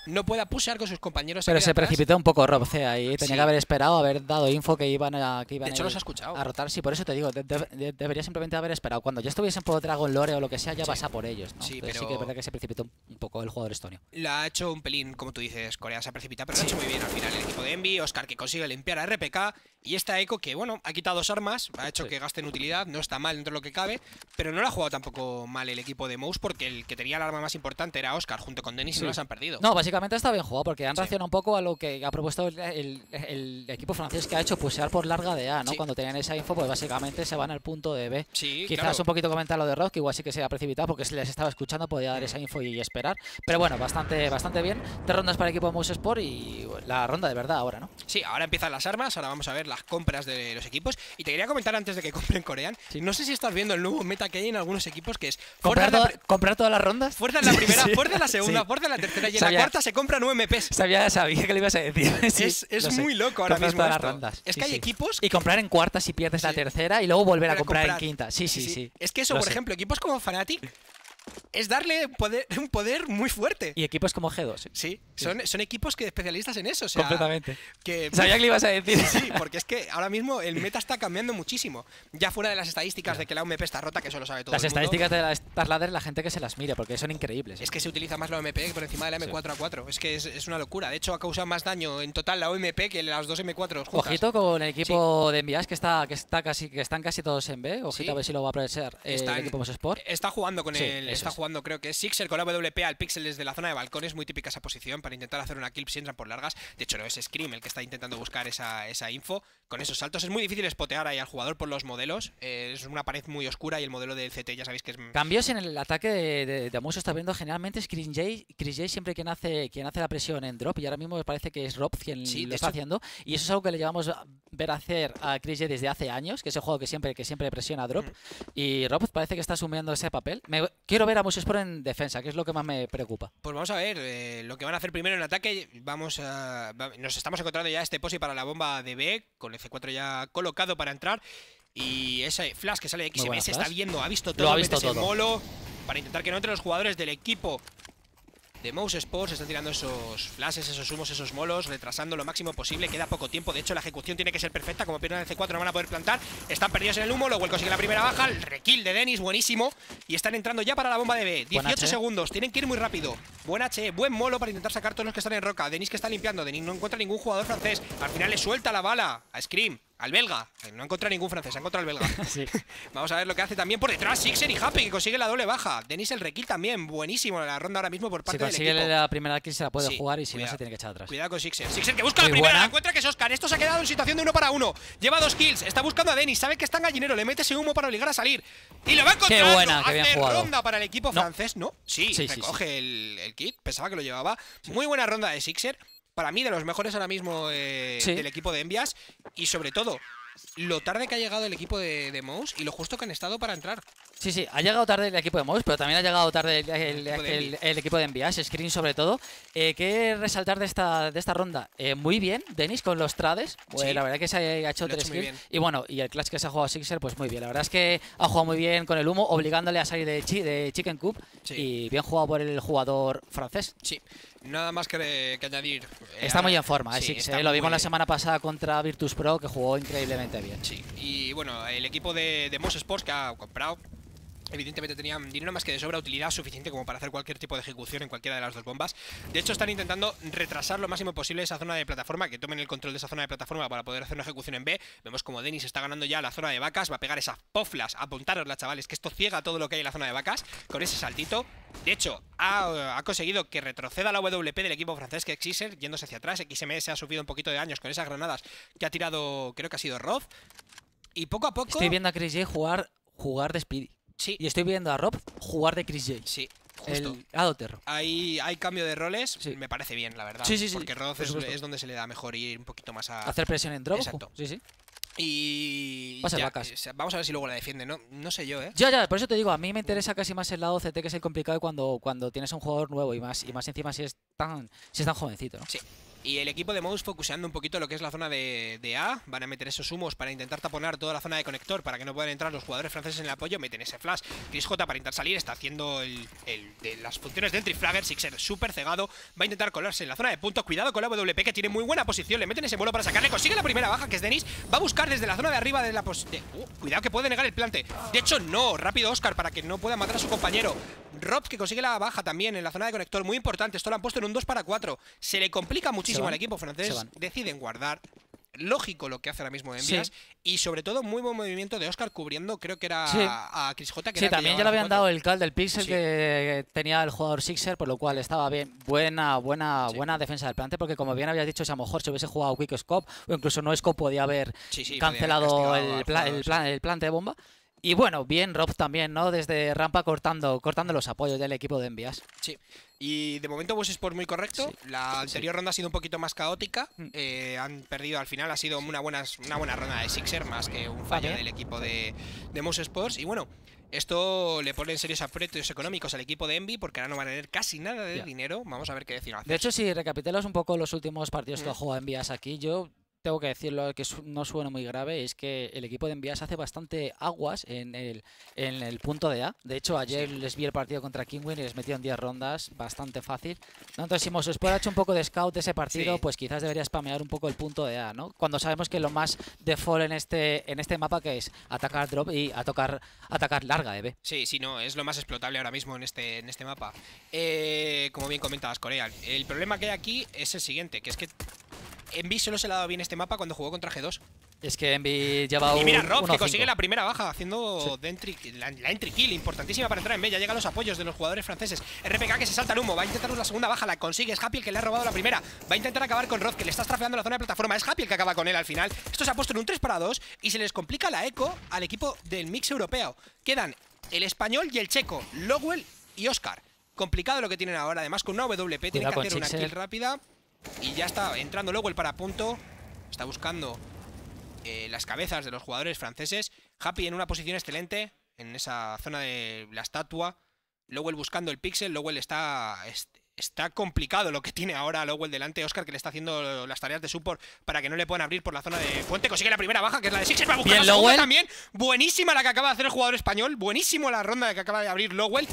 no pueda pushear con sus compañeros. Pero se precipitó un poco Rob Tenía que haber esperado, haber dado info que iban a, que los ha escuchado. a rotar. Sí, por eso te digo, debería simplemente haber esperado. Cuando ya estuviesen por Dragon Lore o lo que sea, ya pasa vas a por ellos. Sí, pero... sí que es verdad que se precipitó un poco el jugador estonio. Lo ha hecho un pelín, como tú dices, Corea se ha precipitado, pero lo ha hecho muy bien al final el equipo de Envy. Oscar que consigue limpiar a RPK y esta Eco que, bueno, ha quitado dos armas, ha hecho que gasten utilidad, no está mal dentro de lo que cabe. Pero no lo ha jugado tampoco mal el equipo de Mouse porque el que tenía el arma más importante era Oscar junto con Denis y no las han perdido. No, básicamente está bien jugado porque han reaccionado un poco a lo que ha propuesto el, equipo francés que ha hecho pusear por larga de A, ¿no? Cuando tenían esa info, pues básicamente se van al punto de B. Quizás un poquito comentar lo de Rock, que igual sí que se ha precipitado porque si les estaba escuchando podía dar mm. esa info y esperar. Pero bueno, bastante, bastante bien. Tres rondas para el equipo de Mouse Sport y la ronda de verdad ahora, ¿no? Sí, ahora empiezan las armas, ahora vamos a ver las compras de los equipos. Y te quería comentar antes de que [laughs] compren Corean, no sé si estás viendo el nuevo meta que hay en algunos equipos que es... ¿Comprar, todas las rondas? Fuerza en la [laughs] primera, fuerza en la segunda, fuerza en la tercera y en la cuarta se compran UMPs. Sabía, sabía que le ibas a decir. [laughs] es, muy loco ahora mismo todas las rondas. Es que hay equipos... Y comprar en cuarta si pierdes la tercera y luego volver a comprar, en quinta. Sí, sí, sí. Es que eso, por ejemplo, equipos como Fnatic es darle un poder, [laughs] un poder muy fuerte. Y equipos como G2. Sí, son, son equipos que especialistas en eso. O Completamente. Que, [laughs] Sabía que ibas a decir. Sí, porque es que ahora mismo el meta está cambiando muchísimo. Ya fuera de las estadísticas de que la OMP está rota, que eso lo sabe todo. Las estadísticas de las Ladder la gente que se las mire, porque son increíbles. Es que se utiliza más la OMP que por encima de la M4A4. Es que es, una locura. De hecho, ha causado más daño en total la OMP que las dos M4 juntas. Ojito con el equipo de envías que está, que está casi, que están casi todos en B. Ojito a ver si lo va a aprovechar eh, el equipo Sport. Está jugando con el está jugando, creo que es Sixer con la WP al Pixel desde la zona de balcones, muy típica esa posición para intentar hacer una kill si entran por largas. De hecho, no es Scream el que está intentando buscar esa, esa info. Con esos saltos es muy difícil spotear ahí al jugador por los modelos. Eh, es una pared muy oscura y el modelo del CT ya sabéis que es... Cambios en el ataque de, de, Amuso está viendo generalmente es Chris J, siempre quien hace, quien hace la presión en drop y ahora mismo me parece que es Rob quien lo está haciendo. Y eso es algo que le llevamos a ver hacer a Chris J desde hace años, que es el juego que siempre, que siempre presiona drop. Mm. Y Rob parece que está asumiendo ese papel. Me, quiero ver a Moses en defensa, que es lo que más me preocupa. Pues vamos a ver, eh, lo que van a hacer primero en ataque, vamos nos estamos encontrando ya este posi para la bomba de B, con el F4 ya colocado para entrar. Y ese flash que sale de XMS está viendo, ha visto todo, lo ha visto todo. para intentar que no entre los jugadores del equipo de Mouse Sports están tirando esos flashes, esos humos, esos molos, retrasando lo máximo posible. Queda poco tiempo. De hecho, la ejecución tiene que ser perfecta. Como pierden en C4, no van a poder plantar. Están perdidos en el humo. Lo el consigue la primera baja. El rekill de Denis, buenísimo. Y están entrando ya para la bomba de B. 18 segundos. Tienen que ir muy rápido. Buen H, buen molo para intentar sacar todos los que están en roca. Denis que está limpiando. Denis no encuentra ningún jugador francés. Al final le suelta la bala a Scream. Al belga. Eh, no encuentra ningún francés, ha encontrado al belga. [laughs] Vamos a ver lo que hace también por detrás Sixer y Happy, que consigue la doble baja. Denis el Requil también, buenísimo la ronda ahora mismo por parte del equipo. Si consigue la primera kill se la puede jugar y si no se tiene que echar atrás. Cuidado con Sixer. Sixer que busca la primera, La encuentra que es Oscar. Esto se ha quedado en situación de uno para uno. Lleva dos kills, está buscando a Denis, sabe que está en gallinero, le mete ese humo para obligar a salir. Y lo va encontrar. Qué buena, ¡Qué ronda para el equipo francés, ¿no? Sí, recoge el, el, kit, pensaba que lo llevaba. Muy buena ronda de Sixer para mí de los mejores ahora mismo eh, del equipo de Envias y sobre todo lo tarde que ha llegado el equipo de, de Mouse y lo justo que han estado para entrar. Sí, sí, ha llegado tarde el equipo de Mouse, pero también ha llegado tarde el, equipo de Envias, Screen sobre todo. Eh, ¿Qué resaltar de esta, de esta ronda? Eh, muy bien, Denis, con los trades. Pues, La verdad es que se ha hecho tres kills. Y bueno, y el clutch que se ha jugado Sixer, pues muy bien. La verdad es que ha jugado muy bien con el humo, obligándole a salir de, de Chicken Coop. Y bien jugado por el jugador francés. Sí, Nada más que, añadir. está muy en forma, eh, lo vimos la semana pasada contra Virtus Pro, que jugó increíblemente bien. Sí, y bueno, el equipo de, de Moss Sports que ha comprado, Evidentemente tenían dinero más que de sobra, utilidad suficiente como para hacer cualquier tipo de ejecución en cualquiera de las dos bombas. De hecho, están intentando retrasar lo máximo posible esa zona de plataforma, que tomen el control de esa zona de plataforma para poder hacer una ejecución en B. Vemos como Denis está ganando ya la zona de vacas, va a pegar esas poflas, las chavales, que esto ciega todo lo que hay en la zona de vacas, con ese saltito. De hecho, ha, conseguido que retroceda la WP del equipo francés que existe, yéndose hacia atrás. XMS ha subido un poquito de daños con esas granadas que ha tirado, creo que ha sido Roth. Y poco a poco... Estoy viendo a Chris jugar, jugar de Speed. Sí. Y estoy viendo a Rob jugar de Chris J. Sí. Justo. El Hay, hay cambio de roles, me parece bien, la verdad. Sí, sí, sí. Porque Rob es, donde se le da mejor ir un poquito más a. Hacer presión en drop. Exacto. Sí, sí. Y. Vamos a ver si luego la defiende, ¿no? No sé yo, ¿eh? Ya, ya, por eso te digo, a mí me interesa casi más el lado CT, que es el complicado cuando, cuando tienes un jugador nuevo y más, y más encima si es tan, si es tan jovencito, ¿no? Sí. Y el equipo de Mouse focuseando un poquito lo que es la zona de, A. Van a meter esos humos para intentar taponar toda la zona de conector para que no puedan entrar los jugadores franceses en el apoyo. Meten ese flash. Chris J para intentar salir. Está haciendo el, el, de las funciones del Triflagger. Sixer súper cegado. Va a intentar colarse en la zona de puntos Cuidado con la WP que tiene muy buena posición. Le meten ese vuelo para sacarle. Consigue la primera baja que es Denis. Va a buscar desde la zona de arriba de la posición. Uh, cuidado que puede negar el plante. De hecho, no. Rápido Oscar para que no pueda matar a su compañero. Rob que consigue la baja también en la zona de conector. Muy importante. Esto lo han puesto en un 2 para 4. Se le complica mucho muchísimo equipo francés, deciden guardar. Lógico lo que hace ahora mismo Envias. Y sobre todo, muy buen movimiento de Oscar cubriendo, creo que era a Chris J. Que sí, también ya le habían dado el cal del Pixel que tenía el jugador Sixer, por lo cual estaba bien. Buena, buena, buena defensa del plante, porque como bien habías dicho, si a lo mejor se hubiese jugado Quick Scope, o incluso no Scope podía haber cancelado el, el, plan el plante de bomba. Y bueno, bien Rob también, ¿no? Desde rampa cortando, cortando los apoyos del equipo de envías. Sí. Y de momento es Sports muy correcto. La anterior ronda ha sido un poquito más caótica. Mm. Eh, han perdido al final. Ha sido una buena, una buena ronda de Sixer más que un fallo del equipo de, de Sports. Y bueno, esto le pone en serios aprietos económicos al equipo de Envy porque ahora no van a tener casi nada de dinero. Vamos a ver qué decir. De hecho, si recapitulas un poco los últimos partidos que ha mm. jugado Envías aquí, yo tengo que decirlo que no suena muy grave, es que el equipo de Envías hace bastante aguas en el, punto de A. De hecho, ayer les vi el partido contra Kingwin y les metieron 10 rondas, bastante fácil. Entonces, si Mosuspor ha hecho un poco de scout ese partido, pues quizás debería spamear un poco el punto de A, ¿no? Cuando sabemos que lo más default en este, en este mapa que es atacar drop y atacar, atacar larga, EB. Sí, sí, no, es lo más explotable ahora mismo en este, en este mapa. Eh, como bien comentabas, Corea, el problema que hay aquí es el siguiente, que es que Envy solo se le ha dado bien este mapa cuando jugó contra G2. Es que Envy lleva un. Y mira, que consigue la primera baja haciendo la, entry kill, importantísima para entrar en B. Ya llegan los apoyos de los jugadores franceses. RPK que se salta el humo, va a intentar la segunda baja, la consigue. Es Happy el que le ha robado la primera. Va a intentar acabar con Rob, que le está estrafeando la zona de plataforma. Es Happy el que acaba con él al final. Esto se ha puesto en un 3 para 2 y se les complica la eco al equipo del mix europeo. Quedan el español y el checo, Lowell y Oscar. Complicado lo que tienen ahora, además con una WP, tienen que hacer una kill rápida. Y ya está entrando luego el punto, Está buscando eh, las cabezas de los jugadores franceses. Happy en una posición excelente, en esa zona de la estatua. Lowell buscando el pixel. Lowell está, está complicado lo que tiene ahora Lowell delante. Oscar que le está haciendo las tareas de support para que no le puedan abrir por la zona de puente. Consigue la primera baja, que es la de Sixers. Va a también. Buenísima la que acaba de hacer el jugador español. Buenísimo la ronda que acaba de abrir Lowell.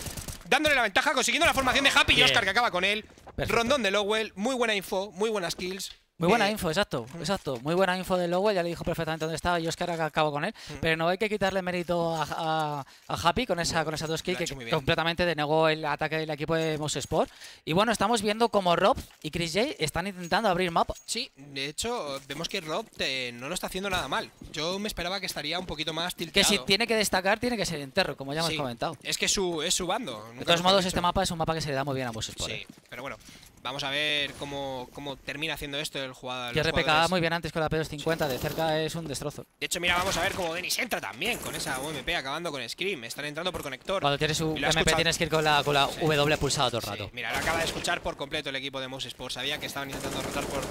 Dándole la ventaja, consiguiendo la formación de Happy y Oscar que acaba con él. Rondón de Lowell, muy buena info, muy buenas kills, muy buena eh, info, exacto, exacto. Muy buena info de logo ya le dijo perfectamente dónde estaba, yo es que ahora acabo con él. Mm. Pero no hay que quitarle mérito a, a, Happy con esa, con esas dos que completamente denegó el ataque del equipo de Moss Sport. Y bueno, estamos viendo como Rob y Chris J están intentando abrir mapa. Sí, de hecho, vemos que Rob eh, no lo está haciendo nada mal. Yo me esperaba que estaría un poquito más tiltado. Que si tiene que destacar, tiene que ser enterro, como ya hemos sí, comentado. Es que su, es su bando. de todos modos, este mapa es un mapa que se le da muy bien a Moss Sport. Sí, eh. pero bueno vamos a ver cómo, cómo termina haciendo esto el jugador. Y RPK muy bien antes con la P250, de cerca es un destrozo. De hecho, mira, vamos a ver cómo Denis entra también con esa UMP acabando con Scream. Están entrando por conector. Cuando tienes UMP tienes que ir con la, W pulsada todo el rato. Mira, lo acaba de escuchar por completo el equipo de Moses Sabía que estaban intentando rotar por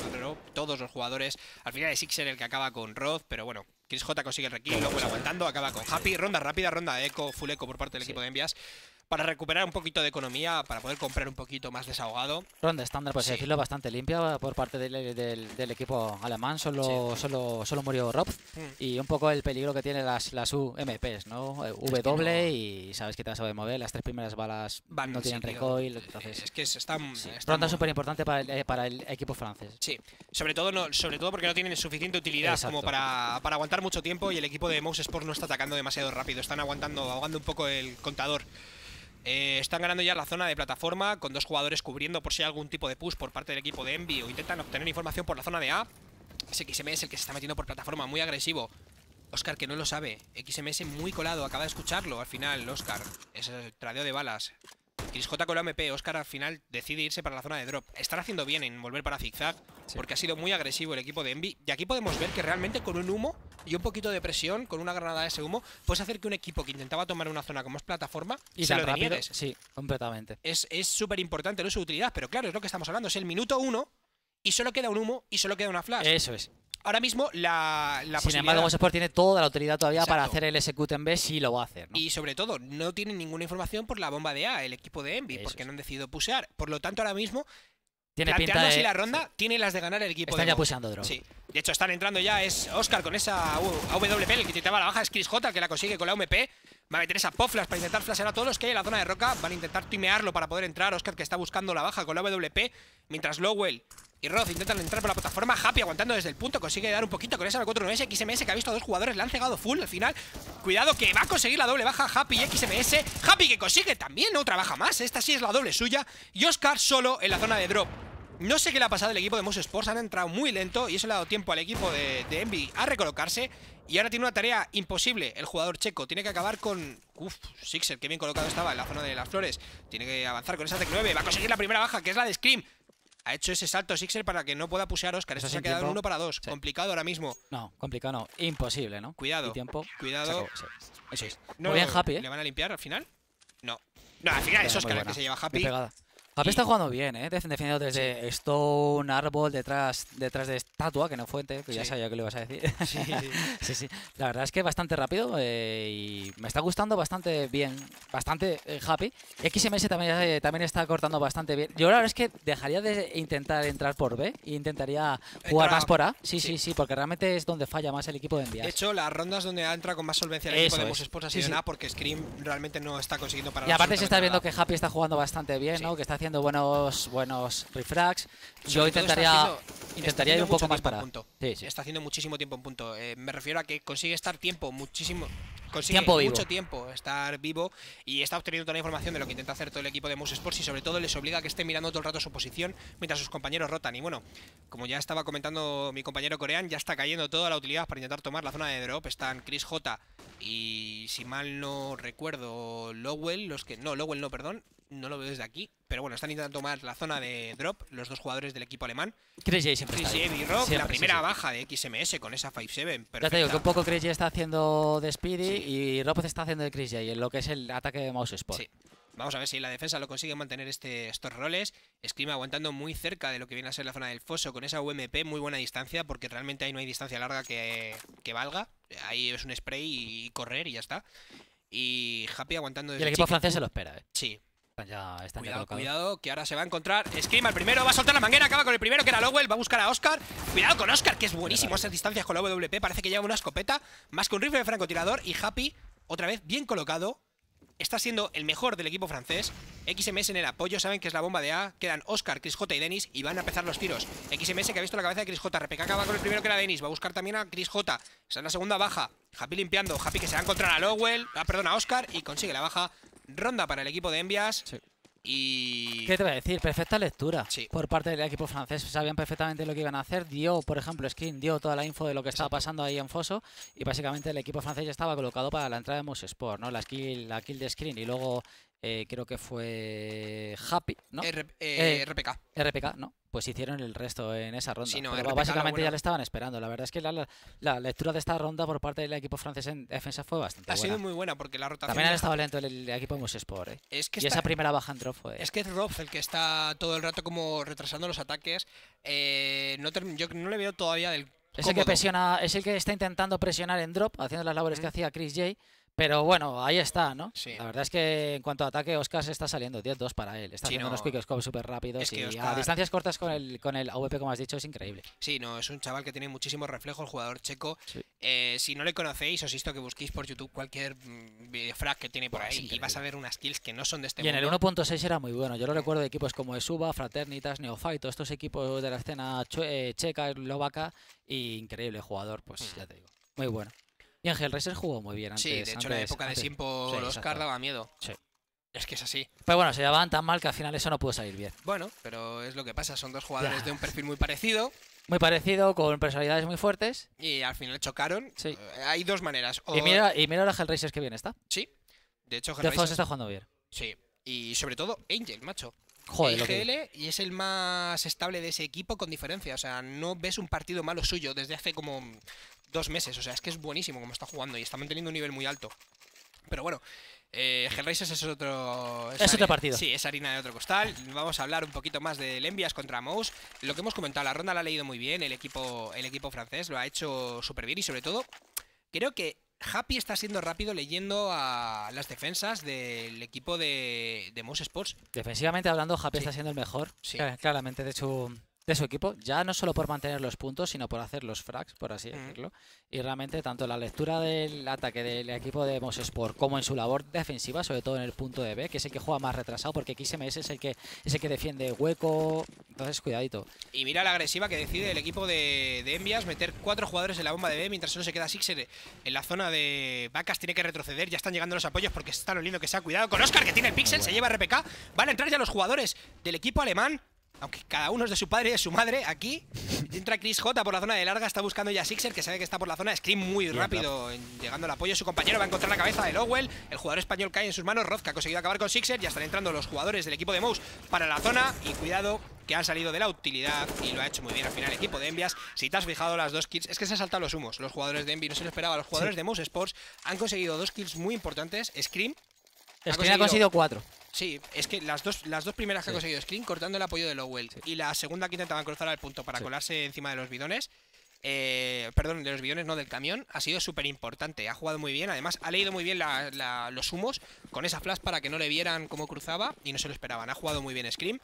todos los jugadores. Al final es Sixer el que acaba con Roth, pero bueno, Chris J consigue el rekill, luego aguantando, acaba con Happy. Ronda rápida, ronda de eco, full eco por parte del equipo de Envias para recuperar un poquito de economía, para poder comprar un poquito más desahogado. Ronda estándar, por decirlo, bastante limpia por parte del, equipo alemán. Solo, solo, solo murió Rob mm. y un poco el peligro que tienen las, las UMPs, ¿no? w y sabes que te vas a mover. Las tres primeras balas Van, no tienen recoil. Eh, es que están. Ronda súper importante para, el, eh, para el equipo francés. Sí, sobre todo, sobre todo porque no tienen suficiente utilidad como para, aguantar mucho tiempo y el equipo de Mouse Sport no está atacando demasiado rápido. Están aguantando, ahogando un poco el contador. Eh, están ganando ya la zona de plataforma con dos jugadores cubriendo por si hay algún tipo de push por parte del equipo de Envy o intentan obtener información por la zona de A. Es es el que se está metiendo por plataforma, muy agresivo. Oscar que no lo sabe. XMS muy colado, acaba de escucharlo al final, Oscar. Es el tradeo de balas. Chris con la MP, Oscar al final decide irse para la zona de drop. Están haciendo bien en volver para zigzag, porque ha sido muy agresivo el equipo de Envy. Y aquí podemos ver que realmente con un humo y un poquito de presión, con una granada de ese humo, puedes hacer que un equipo que intentaba tomar una zona como es plataforma y se lo Sí, completamente. Es súper importante, no es su utilidad, pero claro, es lo que estamos hablando. Es el minuto uno y solo queda un humo y solo queda una flash. Eso es ahora mismo la, la Sin embargo, tiene toda la autoridad todavía para hacer el SQT en B si lo va a hacer. Y sobre todo, no tiene ninguna información por la bomba de A, el equipo de Envy, porque no han decidido pusear. Por lo tanto, ahora mismo, tiene planteando la ronda, tiene las de ganar el equipo Están ya puseando drone. Sí. De hecho, están entrando ya, es Oscar con esa AWP, el que intentaba la baja, es Chris J, que la consigue con la UMP. Va a meter esa Poflas para intentar flashear a todos los que hay en la zona de roca. Van a intentar timearlo para poder entrar. Oscar que está buscando la baja con la AWP, Mientras Lowell y Roth intentan entrar por la plataforma. Happy aguantando desde el punto. Consigue dar un poquito con esa 4-9S. XMS que ha visto a dos jugadores. Le han cegado full al final. Cuidado que va a conseguir la doble baja Happy y XMS. Happy que consigue también no trabaja más. Esta sí es la doble suya. Y Oscar solo en la zona de drop. No sé qué le ha pasado al equipo de Moss Sports. Han entrado muy lento y eso le ha dado tiempo al equipo de, Envy a recolocarse. Y ahora tiene una tarea imposible el jugador checo. Tiene que acabar con... Uf, Sixer, que bien colocado estaba en la zona de las flores. Tiene que avanzar con esa técnica 9. Va a conseguir la primera baja, que es la de Scream ha hecho ese salto Sixer para que no pueda pusear Oscar. Eso, se ha quedado en uno para dos. Complicado ahora mismo. No, complicado no. Imposible, ¿no? Cuidado. Tiempo. Cuidado. No, bien, Happy, ¿eh? ¿Le van a limpiar al final? No. No, al final es Oscar el que se lleva Happy. Happy está jugando bien, ¿eh? Defendiendo desde Stone, Árbol, detrás, detrás de Estatua, que no Fuente, que ya sabía que lo ibas a decir. Sí, sí, [laughs] La verdad es que bastante rápido eh, y me está gustando bastante bien, bastante eh, happy. XMS también, eh, también está cortando bastante bien. Yo la verdad es que dejaría de intentar entrar por B e intentaría jugar más por A. Sí, sí, sí, porque realmente es donde falla más el equipo de envías. De hecho, las rondas donde entra con más solvencia el equipo de A, porque Scream realmente no está consiguiendo para Y aparte si está viendo que Happy está jugando bastante bien, ¿no? Que está haciendo buenos buenos refrags. Yo intentaría, intentaría ir un poco más para. Está haciendo muchísimo tiempo en punto. Eh, me refiero a que consigue estar tiempo, muchísimo. Consigue tiempo mucho tiempo estar vivo y está obteniendo toda la información de lo que intenta hacer todo el equipo de Moose Sports y sobre todo les obliga a que esté mirando todo el rato su posición mientras sus compañeros rotan. Y bueno, como ya estaba comentando mi compañero coreano, ya está cayendo toda la utilidad para intentar tomar la zona de drop. Están Chris J y si mal no recuerdo, Lowell, los que. No, Lowell no, perdón no lo veo desde aquí, pero bueno, están intentando tomar la zona de drop los dos jugadores del equipo alemán. Crazy siempre está Y la primera baja de XMS con esa 5-7. Ya te digo que un poco Crazy está haciendo de Speedy y Rob está haciendo de y en lo que es el ataque de Mouse Sport. Vamos a ver si la defensa lo consigue mantener este, estos roles. Scream aguantando muy cerca de lo que viene a ser la zona del foso con esa UMP, muy buena distancia, porque realmente ahí no hay distancia larga que, valga. Ahí es un spray y correr y ya está. Y Happy aguantando desde Y el equipo francés se lo espera, ¿eh? Sí, está ya, están cuidado, cuidado, que ahora se va a encontrar Scream al primero, va a soltar la manguera, acaba con el primero que era Lowell, va a buscar a Oscar. Cuidado con Oscar, que es buenísimo eh. esas distancias con la WP, parece que lleva una escopeta, más que un rifle de francotirador y Happy, otra vez bien colocado. Está siendo el mejor del equipo francés. XMS en el apoyo, saben que es la bomba de A. Quedan Oscar, Chris J y Denis y van a empezar los tiros. XMS que ha visto la cabeza de Chris J. RPK acaba con el primero que era Denis. Va a buscar también a Chris J. es la segunda baja. Happy limpiando. Happy que se va a encontrar a Lowell. Ah, perdón, a Oscar y consigue la baja Ronda para el equipo de Envias. Y... ¿Qué te voy a decir? Perfecta lectura por parte del equipo francés. Sabían perfectamente lo que iban a hacer. Dio, por ejemplo, Skin dio toda la info de lo que estaba pasando ahí en Foso. Y básicamente el equipo francés ya estaba colocado para la entrada de Moose Sport, ¿no? La la kill de Screen y luego eh, creo que fue Happy, ¿no? RPK. Eh, eh, RPK, ¿no? Pues hicieron el resto en esa ronda. Pero básicamente ya le estaban esperando. La verdad es que la, lectura de esta ronda por parte del equipo francés en defensa fue bastante ha buena. Ha sido muy buena porque la rotación... También ha estado lento el, equipo de Musesport, ¿eh? y esa primera baja en drop fue... Es que es el que está todo el rato como retrasando los ataques. no Yo no le veo todavía del... Es el, que presiona, es el que está intentando presionar en drop, haciendo las labores que hacía Chris J pero bueno, ahí está, ¿no? Sí. La verdad es que en cuanto a ataque, Oscar se está saliendo 10-2 para él. Está haciendo unos quick scope súper rápidos y a distancias cortas con el, con el AVP, como has dicho, es increíble. Sí, no, es un chaval que tiene muchísimo reflejo, el jugador checo. Eh, si no le conocéis, os insto que busquéis por YouTube cualquier mm, frag que tiene por ahí y vas a ver unas kills que no son de este Y en el 1.6 era muy bueno. Yo lo recuerdo de equipos como Esuba, Fraternitas, todos estos equipos de la escena eh, checa, eslovaca, y increíble jugador, pues hmm. ya te digo. Muy bueno. Y Ángel jugó muy bien antes. Sí, de hecho en la época de Simpo Oscar daba miedo. Sí. Es que es así. Pero bueno, se llevaban tan mal que al final eso no pudo salir bien. Bueno, pero es lo que pasa. Son dos jugadores de un perfil muy parecido. Muy parecido, con personalidades muy fuertes. Y al final chocaron. Sí. Eh, hay dos maneras. Y mira, y mira ahora que bien está. Sí. De hecho, todos está jugando bien. Sí. Y sobre todo, Angel, macho. Joder, e y es el más estable de ese equipo con diferencia. O sea, no ves un partido malo suyo desde hace como dos meses. O sea, es que es buenísimo como está jugando y está manteniendo un nivel muy alto. Pero bueno, eh, Hellraisers es otro... Es, otro partido. Sí, es harina de otro costal. Vamos a hablar un poquito más del Lembias contra Mouse. Lo que hemos comentado, la ronda la ha leído muy bien el equipo, el equipo francés, lo ha hecho súper bien y sobre todo creo que Happy está siendo rápido leyendo a las defensas del equipo de, Mouse Sports. Defensivamente hablando, Happy está siendo el mejor. Sí. Claramente, de hecho de su equipo, ya no solo por mantener los puntos, sino por hacer los frags, por así mm. decirlo. Y realmente tanto la lectura del ataque del equipo de Mosesport como en su labor defensiva, sobre todo en el punto de B, que es el que juega más retrasado, porque XMS es el que que defiende hueco. Entonces, cuidadito. Y mira la agresiva que decide el equipo de, de Envias, meter cuatro jugadores en la bomba de B, mientras solo se queda Sixer en la zona de vacas, tiene que retroceder, ya están llegando los apoyos porque está lo lindo que se ha cuidado con Oscar, que tiene el pixel, se lleva RPK, van a entrar ya los jugadores del equipo alemán aunque cada uno es de su padre y de su madre, aquí entra Chris J por la zona de larga, está buscando ya Sixer, que sabe que está por la zona, Scream muy rápido, llegando al apoyo, su compañero va a encontrar la cabeza de Lowell, el jugador español cae en sus manos, que ha conseguido acabar con Sixer, ya están entrando los jugadores del equipo de Mouse para la zona, y cuidado que han salido de la utilidad y lo ha hecho muy bien al final el equipo de Envias. Si te has fijado las dos kills, es que se han saltado los humos los jugadores de Envy, no se lo esperaba. Los jugadores de Mouse Sports han conseguido dos kills muy importantes. Scream. Scream ha conseguido cuatro. Sí, es que las dos, las dos primeras que ha conseguido Scream cortando el apoyo de Lowell y la segunda que intentaban cruzar al punto para colarse encima de los bidones, eh, perdón, de los bidones, no del camión, ha sido súper importante. Ha jugado muy bien, además ha leído muy bien los humos con esa flash para que no le vieran cómo cruzaba y no se lo esperaban. Ha jugado muy bien Scream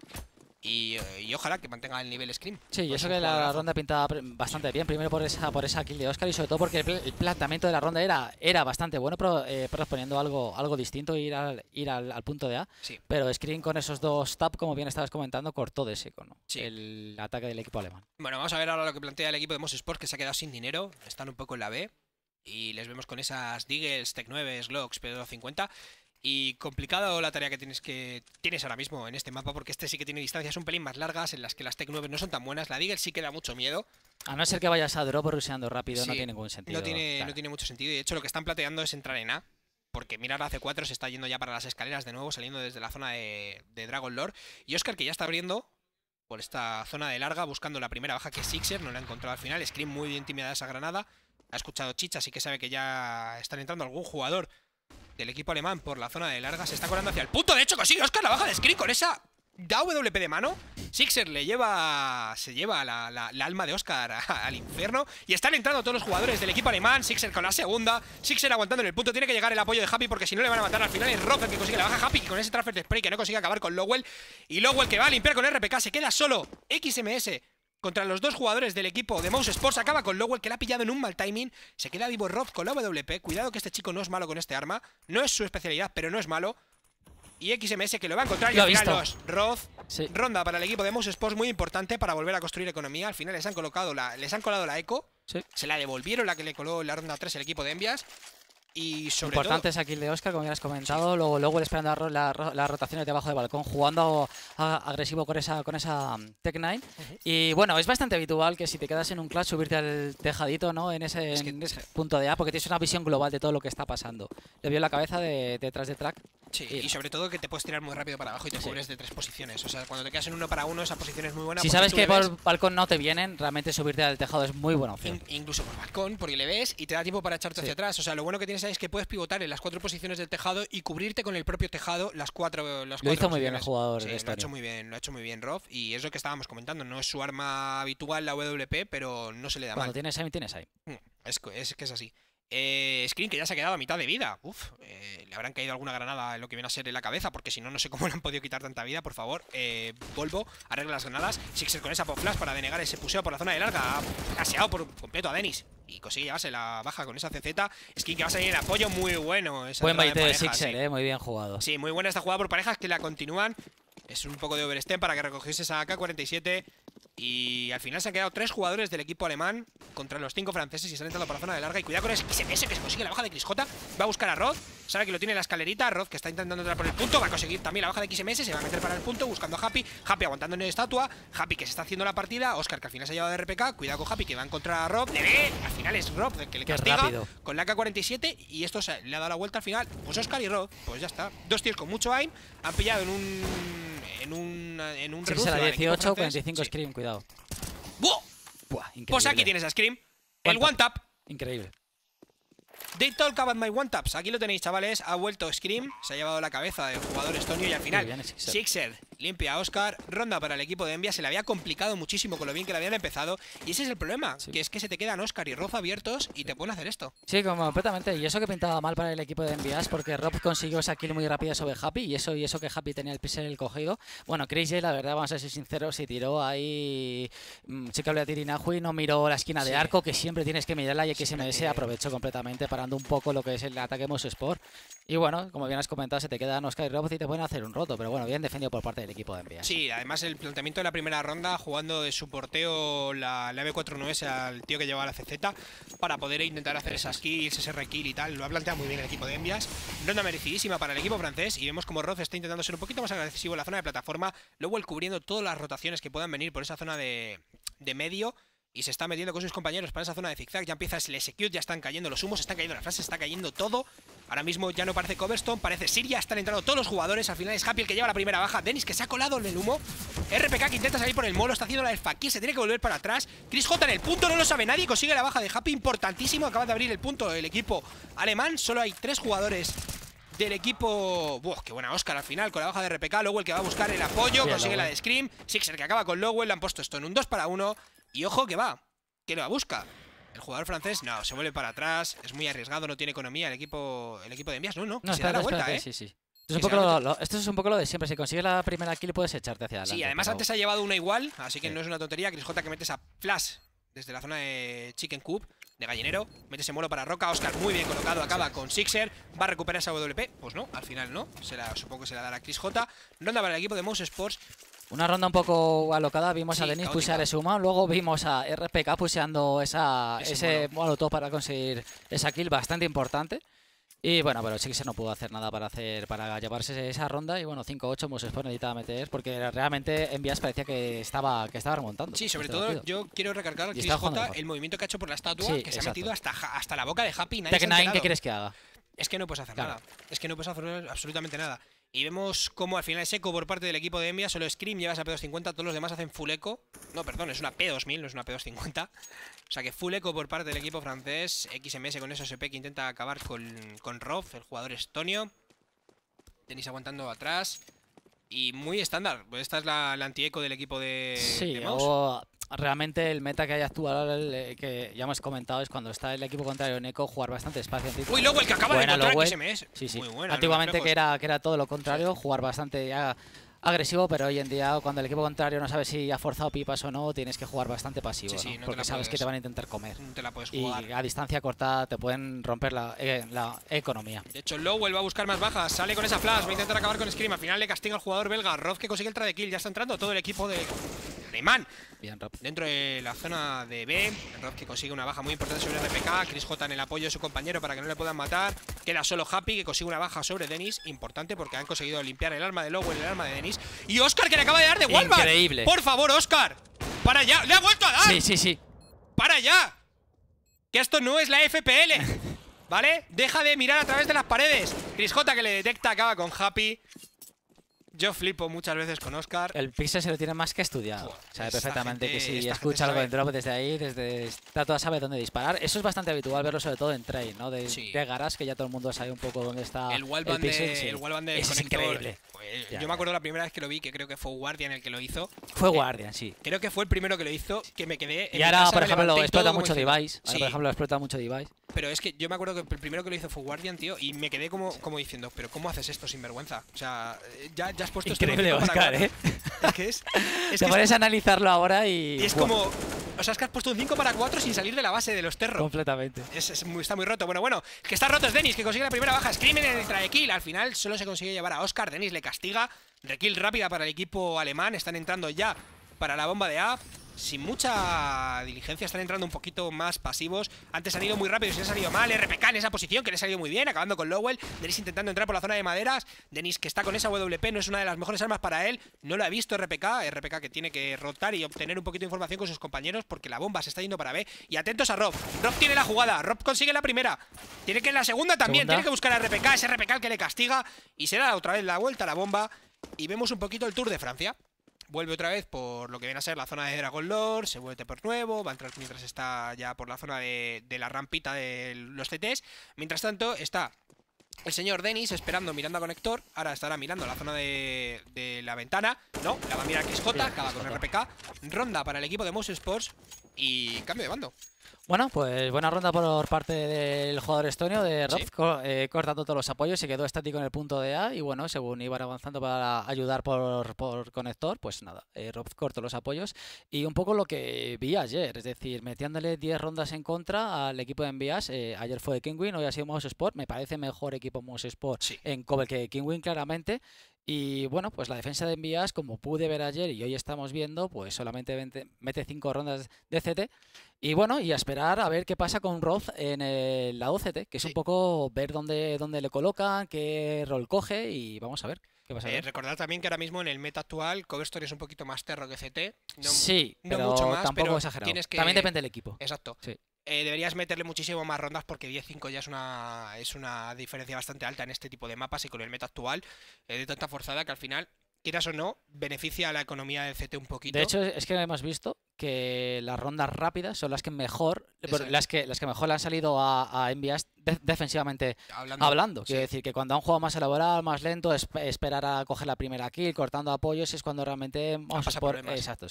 eh, y, ojalá que mantenga el nivel Scream. Sí, eso pues que la ronda pintaba bastante bien, primero por esa por esa kill de Oscar y sobre todo porque el, planteamiento de la ronda era, era bastante bueno, pero eh, proponiendo algo, algo distinto, ir al, ir al, punto de A. Pero Scream con esos dos tap, como bien estabas comentando, cortó de seco el ataque del equipo alemán. Bueno, vamos a ver ahora lo que plantea el equipo de Moss sports que se ha quedado sin dinero, están un poco en la B. Y les vemos con esas Diggles, Tech 9, Glocks, P250. Y complicado la tarea que tienes que tienes ahora mismo en este mapa, porque este sí que tiene distancias un pelín más largas, en las que las Tech 9 no son tan buenas. La Deagle sí que da mucho miedo. A no ser que vayas a drop ruseando rápido, no tiene ningún sentido. No tiene, no tiene mucho sentido. Y de hecho, lo que están planteando es entrar en A. Porque mirar la C4 se está yendo ya para las escaleras de nuevo, saliendo desde la zona de, Dragon Lord. Y Oscar, que ya está abriendo, por esta zona de larga, buscando la primera baja que es Sixer, no la ha encontrado al final. Scream muy bien intimidada esa granada. Ha escuchado Chicha, así que sabe que ya están entrando algún jugador el equipo alemán por la zona de larga. Se está colando hacia el punto. De hecho, consigue Oscar la baja de Screen con esa WP de mano. Sixer le lleva. Se lleva la, alma de Oscar al infierno. Y están entrando todos los jugadores del equipo alemán. Sixer con la segunda. Sixer aguantando en el punto. Tiene que llegar el apoyo de Happy porque si no le van a matar al final. Es Rocker que consigue la baja. Happy con ese transfer de spray que no consigue acabar con Lowell. Y Lowell que va a limpiar con RPK. Se queda solo. XMS contra los dos jugadores del equipo de Mouse Sports. Acaba con Lowell, que la ha pillado en un mal timing. Se queda vivo Roth con la WP. Cuidado que este chico no es malo con este arma. No es su especialidad, pero no es malo. Y XMS que lo va a encontrar. Lo y los Roth. Ronda para el equipo de Mouse Sports muy importante para volver a construir economía. Al final les han colocado la, les han colado la eco. Se la devolvieron la que le coló en la ronda 3 el equipo de Envias. Y Importante es aquí el de Oscar, como ya has comentado. Luego, luego esperando la, la, las rotaciones debajo de balcón, jugando agresivo con esa, con esa mm, Tech 9. Y bueno, es bastante habitual que si te quedas en un clutch, subirte al tejadito, ¿no? En ese, punto de A, porque tienes una visión global de todo lo que está pasando. Le vio la cabeza detrás de track. Sí, y sobre todo que te puedes tirar muy rápido para abajo y te cubres de tres posiciones. O sea, cuando te quedas en uno para uno, esa posición es muy buena. Si sabes que por balcón no te vienen, realmente subirte al tejado es muy buena opción. incluso por balcón, porque le ves y te da tiempo para echarte hacia atrás. O sea, lo bueno que tienes ahí es que puedes pivotar en las cuatro posiciones del tejado y cubrirte con el propio tejado las cuatro. Las lo hizo muy bien el jugador. Sí, lo ha hecho muy bien, lo ha hecho muy bien Rof. Y es lo que estábamos comentando. No es su arma habitual la WP, pero no se le da mal. Cuando tienes ahí, tienes ahí. Mm, es que es así. Eh, Screen que ya se ha quedado a mitad de vida. Uf, eh, le habrán caído alguna granada en lo que viene a ser en la cabeza, porque si no, no sé cómo le han podido quitar tanta vida. Por favor, eh, Volvo, arregla las granadas. Sixer con esa pop flash para denegar ese puseo por la zona de larga. Ha caseado por completo a Denis. Y consigue llevarse la baja con esa CZ. Skin que va a salir en apoyo muy bueno. Buen baite de, Sixer, eh, muy bien jugado. Sí, muy buena esta jugada por parejas que la continúan. Es un poco de overstem para que recogiese esa AK-47. Y al final se han quedado tres jugadores del equipo alemán contra los cinco franceses y han entrando por la zona de larga. Y cuidado con ese, ese que se consigue la baja de Crisjota. Va a buscar a Roth. Sabe que lo tiene la escalerita. Roth que está intentando entrar por el punto. Va a conseguir también la baja de XMS. Se va a meter para el punto buscando a Happy. Happy aguantando en el estatua. Happy que se está haciendo la partida. Oscar que al final se ha llevado de RPK. Cuidado con Happy que va a encontrar a Rob. Al final es Rob el que le castiga con la K47. Y esto le ha dado la vuelta al final. Pues Oscar y Rob. Pues ya está. Dos tíos con mucho aim. Han pillado en un. En un. En un sí, 18, 45 Scream, cuidado. Buah, pues aquí tienes a Scream. El one tap. Increíble. They talk about my one taps. Aquí lo tenéis, chavales. Ha vuelto Scream. Se ha llevado la cabeza del jugador estonio y al final, Sixed Limpia Oscar. Ronda para el equipo de Envia. Se le había complicado muchísimo con lo bien que le habían empezado. Y ese es el problema, que es que se te quedan Oscar y Rob abiertos y te pueden hacer esto. Sí, completamente. Y eso que pintaba mal para el equipo de Envias, porque Rob consiguió esa kill muy rápida sobre Happy. Y eso y eso que Happy tenía el el cogido. Bueno, J la verdad, vamos a ser sinceros, se tiró ahí. Mm, se que hablé a y no miró la esquina de arco, que siempre tienes que mirarla. Y que me sí, aprovechó completamente, parando un poco lo que es el ataque Mos Sport. Y bueno, como bien has comentado, se te quedan Oscar y Rob y te pueden hacer un roto. Pero bueno, bien defendido por parte de equipo de Sí, además el planteamiento de la primera ronda, jugando de su porteo la, la M49 al tío que llevaba la CZ, para poder intentar hacer esas kills, ese re-kill y tal, lo ha planteado muy bien el equipo de Envias. Ronda merecidísima para el equipo francés y vemos como Roth está intentando ser un poquito más agresivo en la zona de plataforma, luego el cubriendo todas las rotaciones que puedan venir por esa zona de, de medio y se está metiendo con sus compañeros para esa zona de zigzag. Ya empieza el execute, ya están cayendo los humos, están cayendo las frases, está cayendo todo. Ahora mismo ya no parece Coverstone, parece Siria, están entrando todos los jugadores. Al final es Happy el que lleva la primera baja. Dennis que se ha colado en el humo. RPK que intenta salir por el molo, está haciendo la del se tiene que volver para atrás. Chris J en el punto, no lo sabe nadie, consigue la baja de Happy, importantísimo. Acaba de abrir el punto el equipo alemán, solo hay tres jugadores del equipo... Buah, qué buena Oscar al final con la baja de RPK. Lowell que va a buscar el apoyo, consigue la de Scream. Sixer que acaba con Lowell, le han puesto esto en un 2 para 1. Y ojo que va, que lo busca. El jugador francés, no, se vuelve para atrás, es muy arriesgado, no tiene economía el equipo, el equipo de envías, no, no, se da la vuelta, ¿eh? Sí, sí. Esto es, un poco lo, de siempre, si consigues la primera kill puedes echarte hacia adelante. Sí, además antes ha llevado una igual, así que no es una tontería. Chris J que metes a Flash desde la zona de Chicken Cup de gallinero, metes en vuelo para Roca, Oscar muy bien colocado, acaba con Sixer, va a recuperar esa WP, pues no, al final no, se la, supongo que se la dará a Chris J. Ronda para el equipo de Mouse Sports, una ronda un poco alocada, vimos a Denis pusear ese SUMA, luego vimos a RPK puseando esa, ese, molotov para conseguir esa kill bastante importante. Y bueno, pero sí que se no pudo hacer nada para hacer para llevarse esa ronda y bueno, 5-8 Mosespor necesitaba meter porque realmente en vías parecía que estaba que estaba remontando. Sí, sobre este todo yo quiero recargar al el movimiento que ha hecho por la estatua que se ha metido hasta, la boca de Happy. Nadie Tech ¿qué quieres que haga? Es que no puedes hacer nada. Es que no puedes hacer absolutamente nada. Y vemos cómo al final es eco por parte del equipo de Envia. Solo Scream lleva esa P250. Todos los demás hacen full eco. No, perdón, es una P2000, no es una P250. O sea que full eco por parte del equipo francés. XMS con SSP que intenta acabar con, con el jugador estonio. Tenéis aguantando atrás. Y muy estándar. pues Esta es la, la eco del equipo de. Sí, realmente el meta que hay actual eh, que ya hemos comentado, es cuando está el equipo contrario en Eco, jugar bastante espacio. Uy, Lowell, que acaba de encontrar SMS. Sí, sí. Muy Antiguamente que era, que era todo lo contrario, jugar bastante agresivo, pero hoy en día cuando el equipo contrario no sabe si ha forzado pipas o no, tienes que jugar bastante pasivo, porque sabes que te van a intentar comer. Y a distancia cortada te pueden romper eh, la, economía. De hecho, Lowell va a buscar más bajas, sale con esa flash, va a intentar acabar con Scream, al final le castiga al jugador belga, Rov que consigue el trade kill, ya está entrando todo el equipo de man Dentro de la zona de B, Rob que consigue una baja muy importante sobre RPK. Chris J en el apoyo de su compañero para que no le puedan matar. Queda solo Happy que consigue una baja sobre Denis. Importante porque han conseguido limpiar el arma de y el arma de Denis. Y Oscar que le acaba de dar de Walmart. Increíble. Por favor, Oscar. Para allá. Le ha vuelto a dar. Sí, sí, sí. Para allá. Que esto no es la FPL. ¿Vale? Deja de mirar a través de las paredes. Chris J que le detecta, acaba con Happy. Yo flipo muchas veces con Oscar. El Pixel se lo tiene más que estudiado. sabe perfectamente que si escucha algo en drop desde ahí, desde está toda sabe dónde disparar. Eso es bastante habitual verlo sobre todo en train, ¿no? De, Garas que ya todo el mundo sabe un poco dónde está el, el es increíble yo me acuerdo la primera vez que lo vi, que creo que fue Guardian el que lo hizo. Fue eh, Guardian, sí. Creo que fue el primero que lo hizo, que me quedé. En y ahora, por ejemplo, lo explota mucho Device. por ejemplo, explota mucho Device. Pero es que yo me acuerdo que el primero que lo hizo fue Guardian, tío, y me quedé como, diciendo, pero ¿cómo haces esto sin vergüenza? O sea, eh, ya, has puesto Increíble, ¿eh? Es es. [laughs] es Te pones a analizarlo ahora y. es como. O sea, es que has puesto un 5 para 4 sin salir de la base de los terros. Completamente. Es, está muy roto. Bueno, bueno, que está roto es Denis, que consigue la primera baja. crímenes en el kill. Al final solo se consigue llevar a Oscar. Denis le cae castiga. kill rápida para el equipo alemán. Están entrando ya para la bomba de A sin mucha diligencia. Están entrando un poquito más pasivos. Antes han ido muy rápido, se ha han salido mal. RPK en esa posición, que le ha salido muy bien, acabando con Lowell. Denis intentando entrar por la zona de maderas. Denis, que está con esa WP, no es una de las mejores armas para él. No lo ha visto RPK. RPK que tiene que rotar y obtener un poquito de información con sus compañeros, porque la bomba se está yendo para B. Y atentos a Rob. Rob tiene la jugada. Rob consigue la primera. Tiene que en la segunda también. Tiene que buscar a RPK. Es RPK el que le castiga. Y será otra vez la vuelta a la bomba. Y vemos un poquito el Tour de Francia vuelve otra vez por lo que viene a ser la zona de Dragon Lord, se vuelve por nuevo, va a entrar mientras está ya por la zona de, la rampita de los CTs. Mientras tanto, está el señor Dennis esperando, mirando a conector. Ahora estará mirando la zona de, la ventana. No, la va a mirar que es J, acaba con RPK. Ronda para el equipo de Mouse Sports y cambio de bando. Bueno, pues buena ronda por parte del jugador estonio de Rob, eh, cortando todos los apoyos, se quedó estático en el punto de A y bueno, según iban avanzando para ayudar por, por conector, pues nada, eh, cortó los apoyos y un poco lo que vi ayer, es decir, metiéndole 10 rondas en contra al equipo de Envías, eh, ayer fue de Kingwin, hoy ha sido Mouse Sport, me parece mejor equipo Moss Sport en cover que Kingwin claramente y bueno, pues la defensa de Envías, como pude ver ayer y hoy estamos viendo, pues solamente mete cinco rondas de CT. Y bueno, y a esperar a ver qué pasa con Roth en el, la OCT, que es un poco ver dónde, dónde le colocan, qué rol coge y vamos a ver. ¿Qué pasa eh, recordad también que ahora mismo en el meta actual Coverstory es un poquito más terro que CT. sí, no mucho más, tampoco exagerado. También depende del equipo. Exacto. Eh, deberías meterle muchísimo más rondas porque 10-5 ya es una, es una diferencia bastante alta en este tipo de mapas y con el meta actual eh, de tanta forzada que al final, quieras o no, beneficia a la economía del CT un poquito. De hecho, es que hemos visto que las rondas rápidas son las que mejor, las que, las que mejor le han salido a, a defensivamente hablando. Quiero decir que cuando un juego más elaborado, más lento, esperar a coger la primera kill, cortando apoyos, es cuando realmente vamos han, por...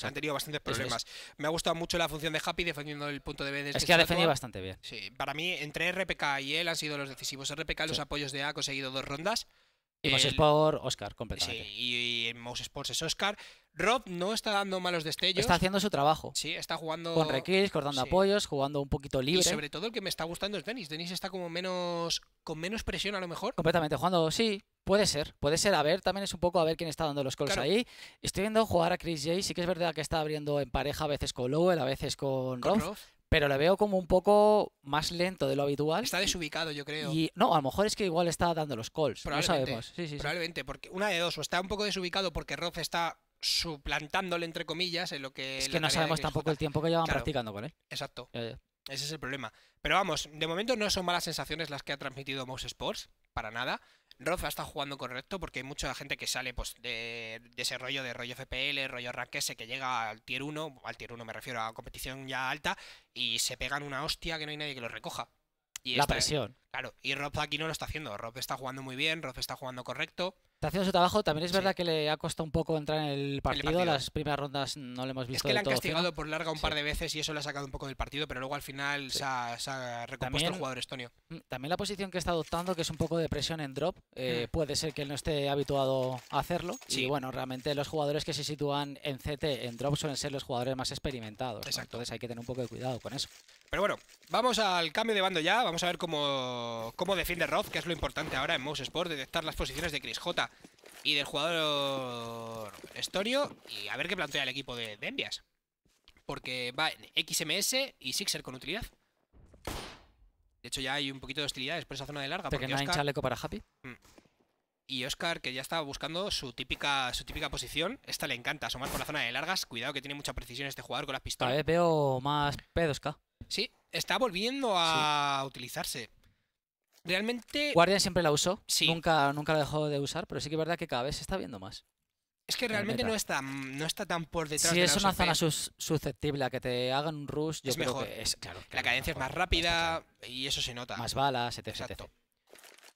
tenido bastantes problemas. Me ha gustado mucho la función de Happy defendiendo el punto de B. es que, ha defendido bastante bien. Sí, para mí, entre RPK y él han sido los decisivos. RPK, los apoyos de A, ha conseguido dos rondas. Y Mouse Oscar, completamente. Sí, y, y Sports es Oscar. Rob no está dando malos destellos. Está haciendo su trabajo. Sí, está jugando. Con rekills, cortando apoyos, jugando un poquito libre. Y sobre todo el que me está gustando es Denis. Denis está como menos. con menos presión a lo mejor. Completamente, jugando, sí. Puede ser, puede ser. A ver, también es un poco a ver quién está dando los calls ahí. Estoy viendo jugar a Chris Jay. Sí que es verdad que está abriendo en pareja a veces con Lowell, a veces con, Rob pero le veo como un poco más lento de lo habitual. Está desubicado, yo creo. Y no, a lo mejor es que igual está dando los calls. Pero no sabemos. probablemente, porque una de dos, o está un poco desubicado porque Roth está suplantándole entre comillas en lo que es que no sabemos tampoco el tiempo que llevan practicando con él exacto ese es el problema. Pero vamos, de momento no son malas sensaciones las que ha transmitido Mouse Sports, para nada. Roth está jugando correcto porque hay mucha gente que sale pues, de, ese rollo de rollo FPL, rollo rank que llega al tier 1, al tier 1 me refiero a competición ya alta, y se pegan una hostia que no hay nadie que los recoja. Y la presión. Claro, y Roth aquí no lo está haciendo. Roth está jugando muy bien, Roth está jugando correcto. Está haciendo su trabajo. También es verdad que le ha costado un poco entrar en el partido. Las primeras rondas no le hemos visto. Es que le han castigado por larga un par de veces y eso le ha sacado un poco del partido, pero luego al final se, ha, recompuesto el jugador estonio. Mm, también la posición que está adoptando, que es un poco de presión en drop, eh, mm. puede ser que él no esté habituado a hacerlo. Y bueno, realmente los jugadores que se sitúan en CT, en drop, suelen ser los jugadores más experimentados. Exacto. Entonces hay que tener un poco de cuidado con eso. Pero bueno, vamos al cambio de bando ya. Vamos a ver cómo, cómo defiende Roth, que es lo importante ahora en Mouse Sport, detectar las posiciones de Chris J y del jugador Estorio y a ver qué plantea el equipo de, de Porque va en XMS y Sixer con utilidad. De hecho, ya hay un poquito de hostilidades por esa zona de larga. Porque no hay chaleco para Happy. Mm. Y Oscar, que ya estaba buscando su típica, su típica posición. Esta le encanta, asomar por la zona de largas. Cuidado que tiene mucha precisión este jugador con las pistolas. A ver, veo más p 2 Sí, está volviendo a utilizarse. Realmente. Guardian siempre la usó. Sí. Nunca, nunca la dejó de usar, pero sí que es verdad que cada vez se está viendo más. Es que realmente no está, no está tan por detrás. Si es una zona susceptible a que te hagan un rush, yo es creo mejor. que claro. la cadencia es más rápida y eso se nota. Más balas, etc.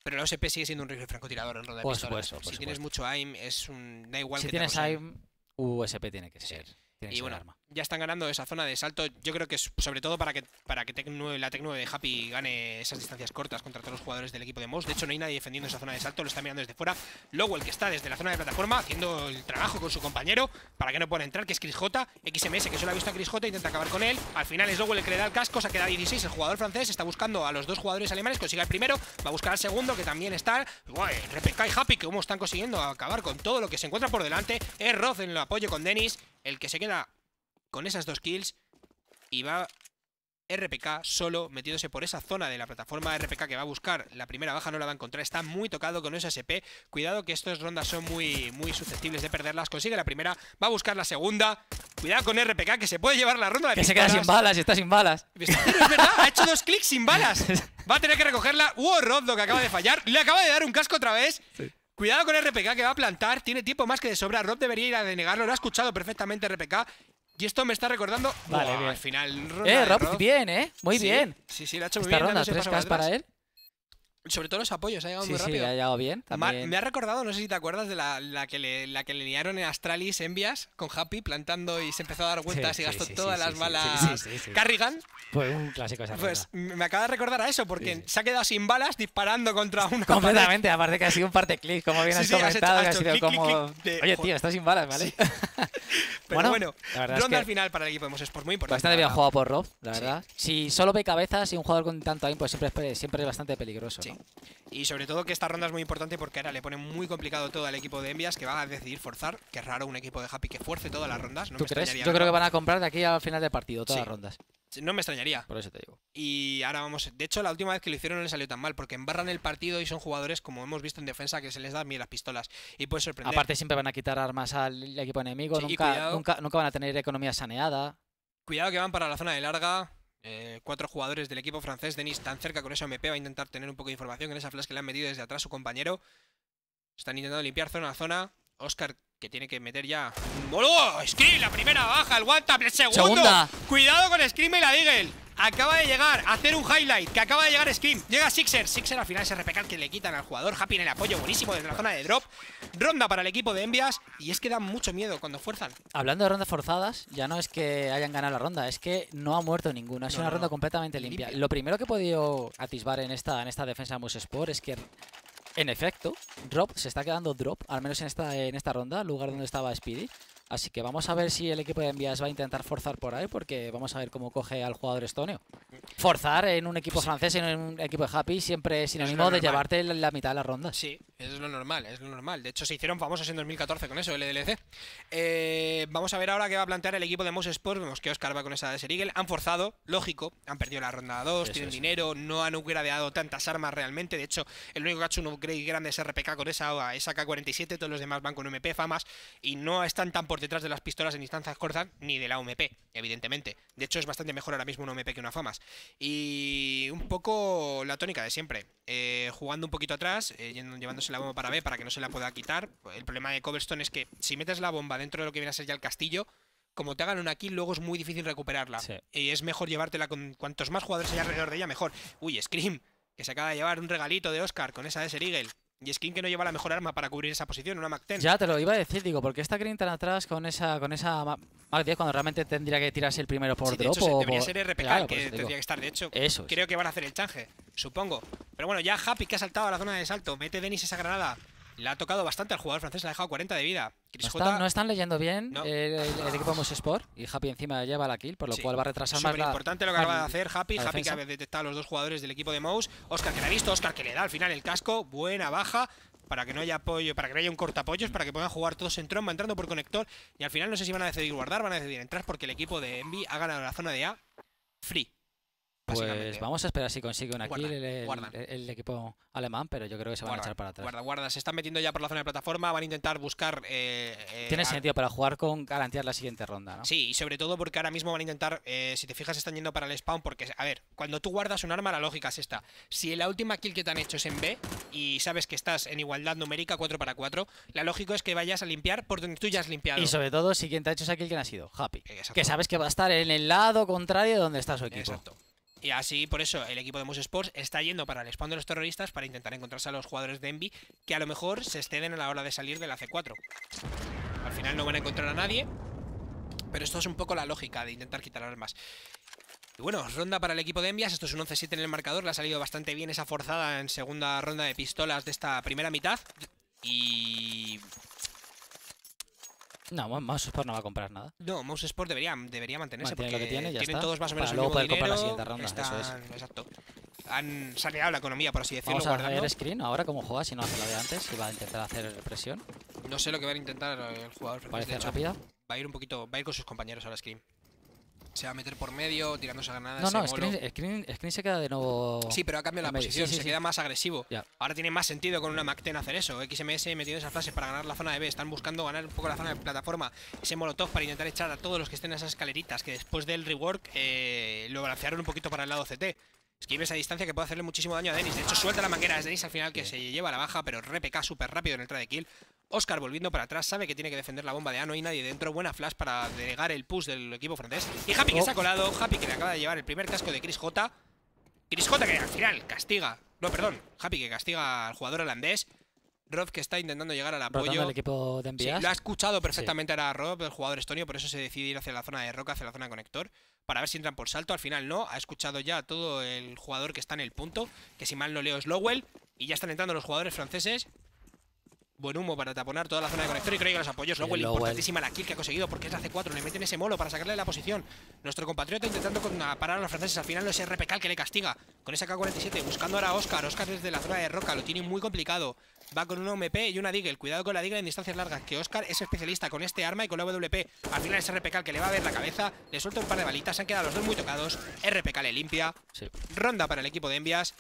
Pero la OSP sigue siendo un rifle francotirador en ronda de si tienes mucho aim, es un... da igual si tienes aim, USP tiene que ser y bueno, arma. ya están ganando esa zona de salto. Yo creo que es sobre todo para que, para que la Tec 9 de Happy gane esas distancias cortas contra todos los jugadores del equipo de Moss. De hecho, no hay nadie defendiendo esa zona de salto, lo está mirando desde fuera. Lowell, que está desde la zona de plataforma, haciendo el trabajo con su compañero para que no pueda entrar, que es Chris J. XMS, que solo ha visto a Chris intenta acabar con él. Al final es Lowell el que le da el casco, se queda 16. El jugador francés está buscando a los dos jugadores alemanes, consigue el primero, va a buscar al segundo, que también está. Guay, RPK y Happy, que cómo están consiguiendo acabar con todo lo que se encuentra por delante. Es Roth en el apoyo con Dennis el que se queda con esas dos kills y va RPK solo metiéndose por esa zona de la plataforma RPK que va a buscar la primera baja no la va a encontrar, está muy tocado con ese SP cuidado que estas rondas son muy, muy susceptibles de perderlas, consigue la primera va a buscar la segunda, cuidado con RPK que se puede llevar la ronda Que se queda sin balas, y está sin balas es verdad, ha hecho dos clics sin balas [laughs] va a tener que recogerla, Uh, Robdo, que acaba de fallar, le acaba de dar un casco otra vez sí. Cuidado con RPK que va a plantar. Tiene tiempo más que de sobra. Rob debería ir a denegarlo. Lo ha escuchado perfectamente RPK. Y esto me está recordando. Vale, Al final. eh, Rob, bien, eh. Muy bien. Sí, sí, lo ha hecho muy bien. ronda, 3 para él. Sobre todo los apoyos, ha llegado muy rápido. Sí, ha llegado bien. También. Me ha recordado, no sé si te acuerdas, de la, la que, le, la que le liaron en Astralis Envias con Happy plantando y se empezó a dar vueltas [laughs] y gastó todas las balas. Carrigan. Pues un clásico esa Pues me acaba de recordar a eso porque se ha quedado sin balas disparando contra [laughs] una. Completamente, aparte que ha sido un parte clic, como bien has comentado, que ha sido como. Oye, tío, estás sin balas, ¿vale? [laughs] [laughs] Pero bueno, ronda al final para el equipo de Moses por muy importante. Bastante bien jugado por Rob, la verdad. Si solo ve cabezas y un jugador con tanto aim, pues siempre es, siempre bastante peligroso. Y sobre todo que esta ronda es muy importante porque ahora le pone muy complicado todo al equipo de Envias que va a decidir forzar, que es raro un equipo de Happy que fuerce todas las rondas. No ¿Tú crees? Yo creo que van a comprar de aquí al final del partido, todas las rondas. No me extrañaría. Por eso te digo. Y ahora vamos. De hecho, la última vez que lo hicieron no le salió tan mal, porque embarran el partido y son jugadores, como hemos visto en defensa, que se les da miedo las pistolas. Y puede sorprender. Aparte, siempre van a quitar armas al equipo enemigo. nunca, nunca, van a tener economía saneada. Cuidado que van para la zona de larga. Eh, cuatro jugadores del equipo francés. Denis tan cerca con ese MP va a intentar tener un poco de información en esa flash que le han metido desde atrás su compañero. Están intentando limpiar zona a zona. Oscar que tiene que meter ya. ¡Boludo! ¡Oh! Scream, la primera baja, el one el segundo. Segunda. Cuidado con Scream y la Eagle. Acaba de llegar, a hacer un highlight, que acaba de llegar Scream. Llega Sixer, Sixer al final se RPK que le quitan al jugador. Happy en el apoyo buenísimo desde la zona de drop. Ronda para el equipo de Envias y es que dan mucho miedo cuando fuerzan. Hablando de rondas forzadas, ya no es que hayan ganado la ronda, es que no ha muerto ninguno. Ha sido una ronda completamente limpia. Lo primero que he podido atisbar en esta, defensa de Muse Sport es que en efecto, drop, se está quedando drop, al menos en esta, en esta ronda, lugar donde estaba Speedy. Así que vamos a ver si el equipo de Envías va a intentar forzar por ahí, porque vamos a ver cómo coge al jugador estonio. Forzar en un equipo francés francés, en un equipo de Happy, siempre es sinónimo de llevarte la mitad de la ronda. Sí, es lo normal, es lo normal. De hecho, se hicieron famosos en 2014 con eso, el DLC. Eh, vamos a ver ahora qué va a plantear el equipo de Mouse Sports. Vemos que Oscar va con esa de Serigel. Han forzado, lógico, han perdido la ronda 2, tienen dinero, no han upgradeado tantas armas realmente. De hecho, el único que ha hecho un upgrade grande es RPK con esa, esa K-47, todos los demás van con MP, FAMAS, y no están tan por detrás de las pistolas en instancias cortas ni de la OMP, evidentemente. De hecho, es bastante mejor ahora mismo una OMP que una FAMAS. Y un poco la tónica de siempre. Eh, jugando un poquito atrás, eh, llevándose la bomba para B para que no se la pueda quitar. El problema de Coverstone es que si metes la bomba dentro de lo que viene a ser ya el castillo, como te hagan una kill, luego es muy difícil recuperarla. Y es mejor llevártela con cuantos más jugadores hay alrededor de ella, mejor. Uy, Scream, que se acaba de llevar un regalito de Oscar con esa de Ser y Skin que no lleva la mejor arma para cubrir esa posición, una Mac 10. Ya te lo iba a decir, digo, porque está Green atrás con esa con esa Mac 10 cuando realmente tendría que tirarse el primero por debería ser RPK que tendría que estar, de hecho. Eso. Creo que van a hacer el change, supongo. Pero bueno, ya Happy que ha saltado a la zona de salto, mete Denis esa granada. Le ha tocado bastante al jugador francés, le ha dejado 40 de vida. No, están leyendo bien el, equipo mouse Sport y Happy encima lleva la kill, por lo cual va a retrasar más la... importante lo que acaba de hacer Happy. Happy que ha detectado a los dos jugadores del equipo de Mouse. Oscar que la ha visto, Oscar que le da al final el casco. Buena baja para que no haya apoyo, para que no haya un cortapollos, para que puedan jugar todos en tromba, entrando por conector. Y al final no sé si van a decidir guardar, van a decidir entrar porque el equipo de Envy ha ganado la zona de A free. Pues vamos a esperar si consigue una kill el, equipo alemán, pero yo creo que se van a echar para atrás. Guarda, guarda, se están metiendo ya por la zona de plataforma, van a intentar buscar... Eh, eh, Tiene sentido para jugar con garantizar la siguiente ronda, ¿no? Sí, y sobre todo porque ahora mismo van a intentar, eh, si te fijas, están yendo para el spawn, porque, a ver, cuando tú guardas un arma, la lógica es esta. Si la última kill que te han hecho es en B y sabes que estás en igualdad numérica 4 para 4, la lógica es que vayas a limpiar por donde tú ya has limpiado. Y sobre todo, si quien te ha hecho esa kill, que ha sido? Happy. Que sabes que va a estar en el lado contrario de donde está su equipo. Exacto. Y así, por eso, el equipo de Moose Sports está yendo para el spawn de los terroristas para intentar encontrarse a los jugadores de Envy que a lo mejor se exceden a la hora de salir de la C4. Al final no van a encontrar a nadie, pero esto es un poco la lógica de intentar quitar armas. Y bueno, ronda para el equipo de Envy, Esto es un 11-7 en el marcador. Le ha salido bastante bien esa forzada en segunda ronda de pistolas de esta primera mitad. Y no, Mouse Sport no va a comprar nada. No, Mouse Sport debería, debería mantenerse porque tiene, tienen todos más o menos Para luego poder comprar La siguiente ronda, eso es. Exacto. Han saneado la economía, por así decirlo. Vamos a guardando. el Screen ahora cómo juega, si no hace la de antes, si va a intentar hacer presión. No sé lo que va a intentar el jugador. Parece rápida. Va a ir un poquito, va a ir con sus compañeros ahora Screen se va a meter por medio, tirándose esa granada. No, no, Screen, Screen, se queda de nuevo. Sí, pero ha cambiado la posición, se queda más agresivo. Ahora tiene más sentido con una MACTEN hacer eso. XMS metiendo esas frases para ganar la zona de B. Están buscando ganar un poco la zona de plataforma. Ese molotov para intentar echar a todos los que estén en esas escaleritas, que después del rework eh, lo balancearon un poquito para el lado CT. Esquive esa distancia que puede hacerle muchísimo daño a Denis. De hecho, suelta la manguera. Es Denis al final que se lleva la baja, pero repeca súper rápido en el trade de kill. Oscar volviendo para atrás, sabe que tiene que defender la bomba de A, no nadie dentro. Buena flash para delegar el push del equipo francés. Y Happy que se ha oh. colado, Happy que le acaba de llevar el primer casco de Chris J. Chris J que al final castiga, no, perdón, Happy que castiga al jugador holandés. Rob que está intentando llegar al apoyo. El equipo de sí, lo ha escuchado perfectamente ahora Rob, el jugador estonio, por eso se decide ir hacia la zona de roca, hacia la zona de conector para ver si entran por salto. Al final no, ha escuchado ya todo el jugador que está en el punto, que si mal no leo es Lowell. Y ya están entrando los jugadores franceses. Buen humo para taponar toda la zona de conector y creo que los apoyos. Lowell, importantísima la kill que ha conseguido porque es la C4. Le meten ese molo para sacarle la posición. Nuestro compatriota intentando con, parar a los franceses. Al final no es RPK que le castiga. Con esa K-47 buscando ahora a Oscar. Oscar desde la zona de roca. Lo tiene muy complicado. Va con un MP y una Deagle. Cuidado con la Deagle en distancias largas, que Oscar es especialista con este arma y con la WP. Al final es RPK que le va a ver la cabeza. Le suelta un par de balitas, se han quedado los dos muy tocados. RPK le limpia. Ronda para el equipo de Envias.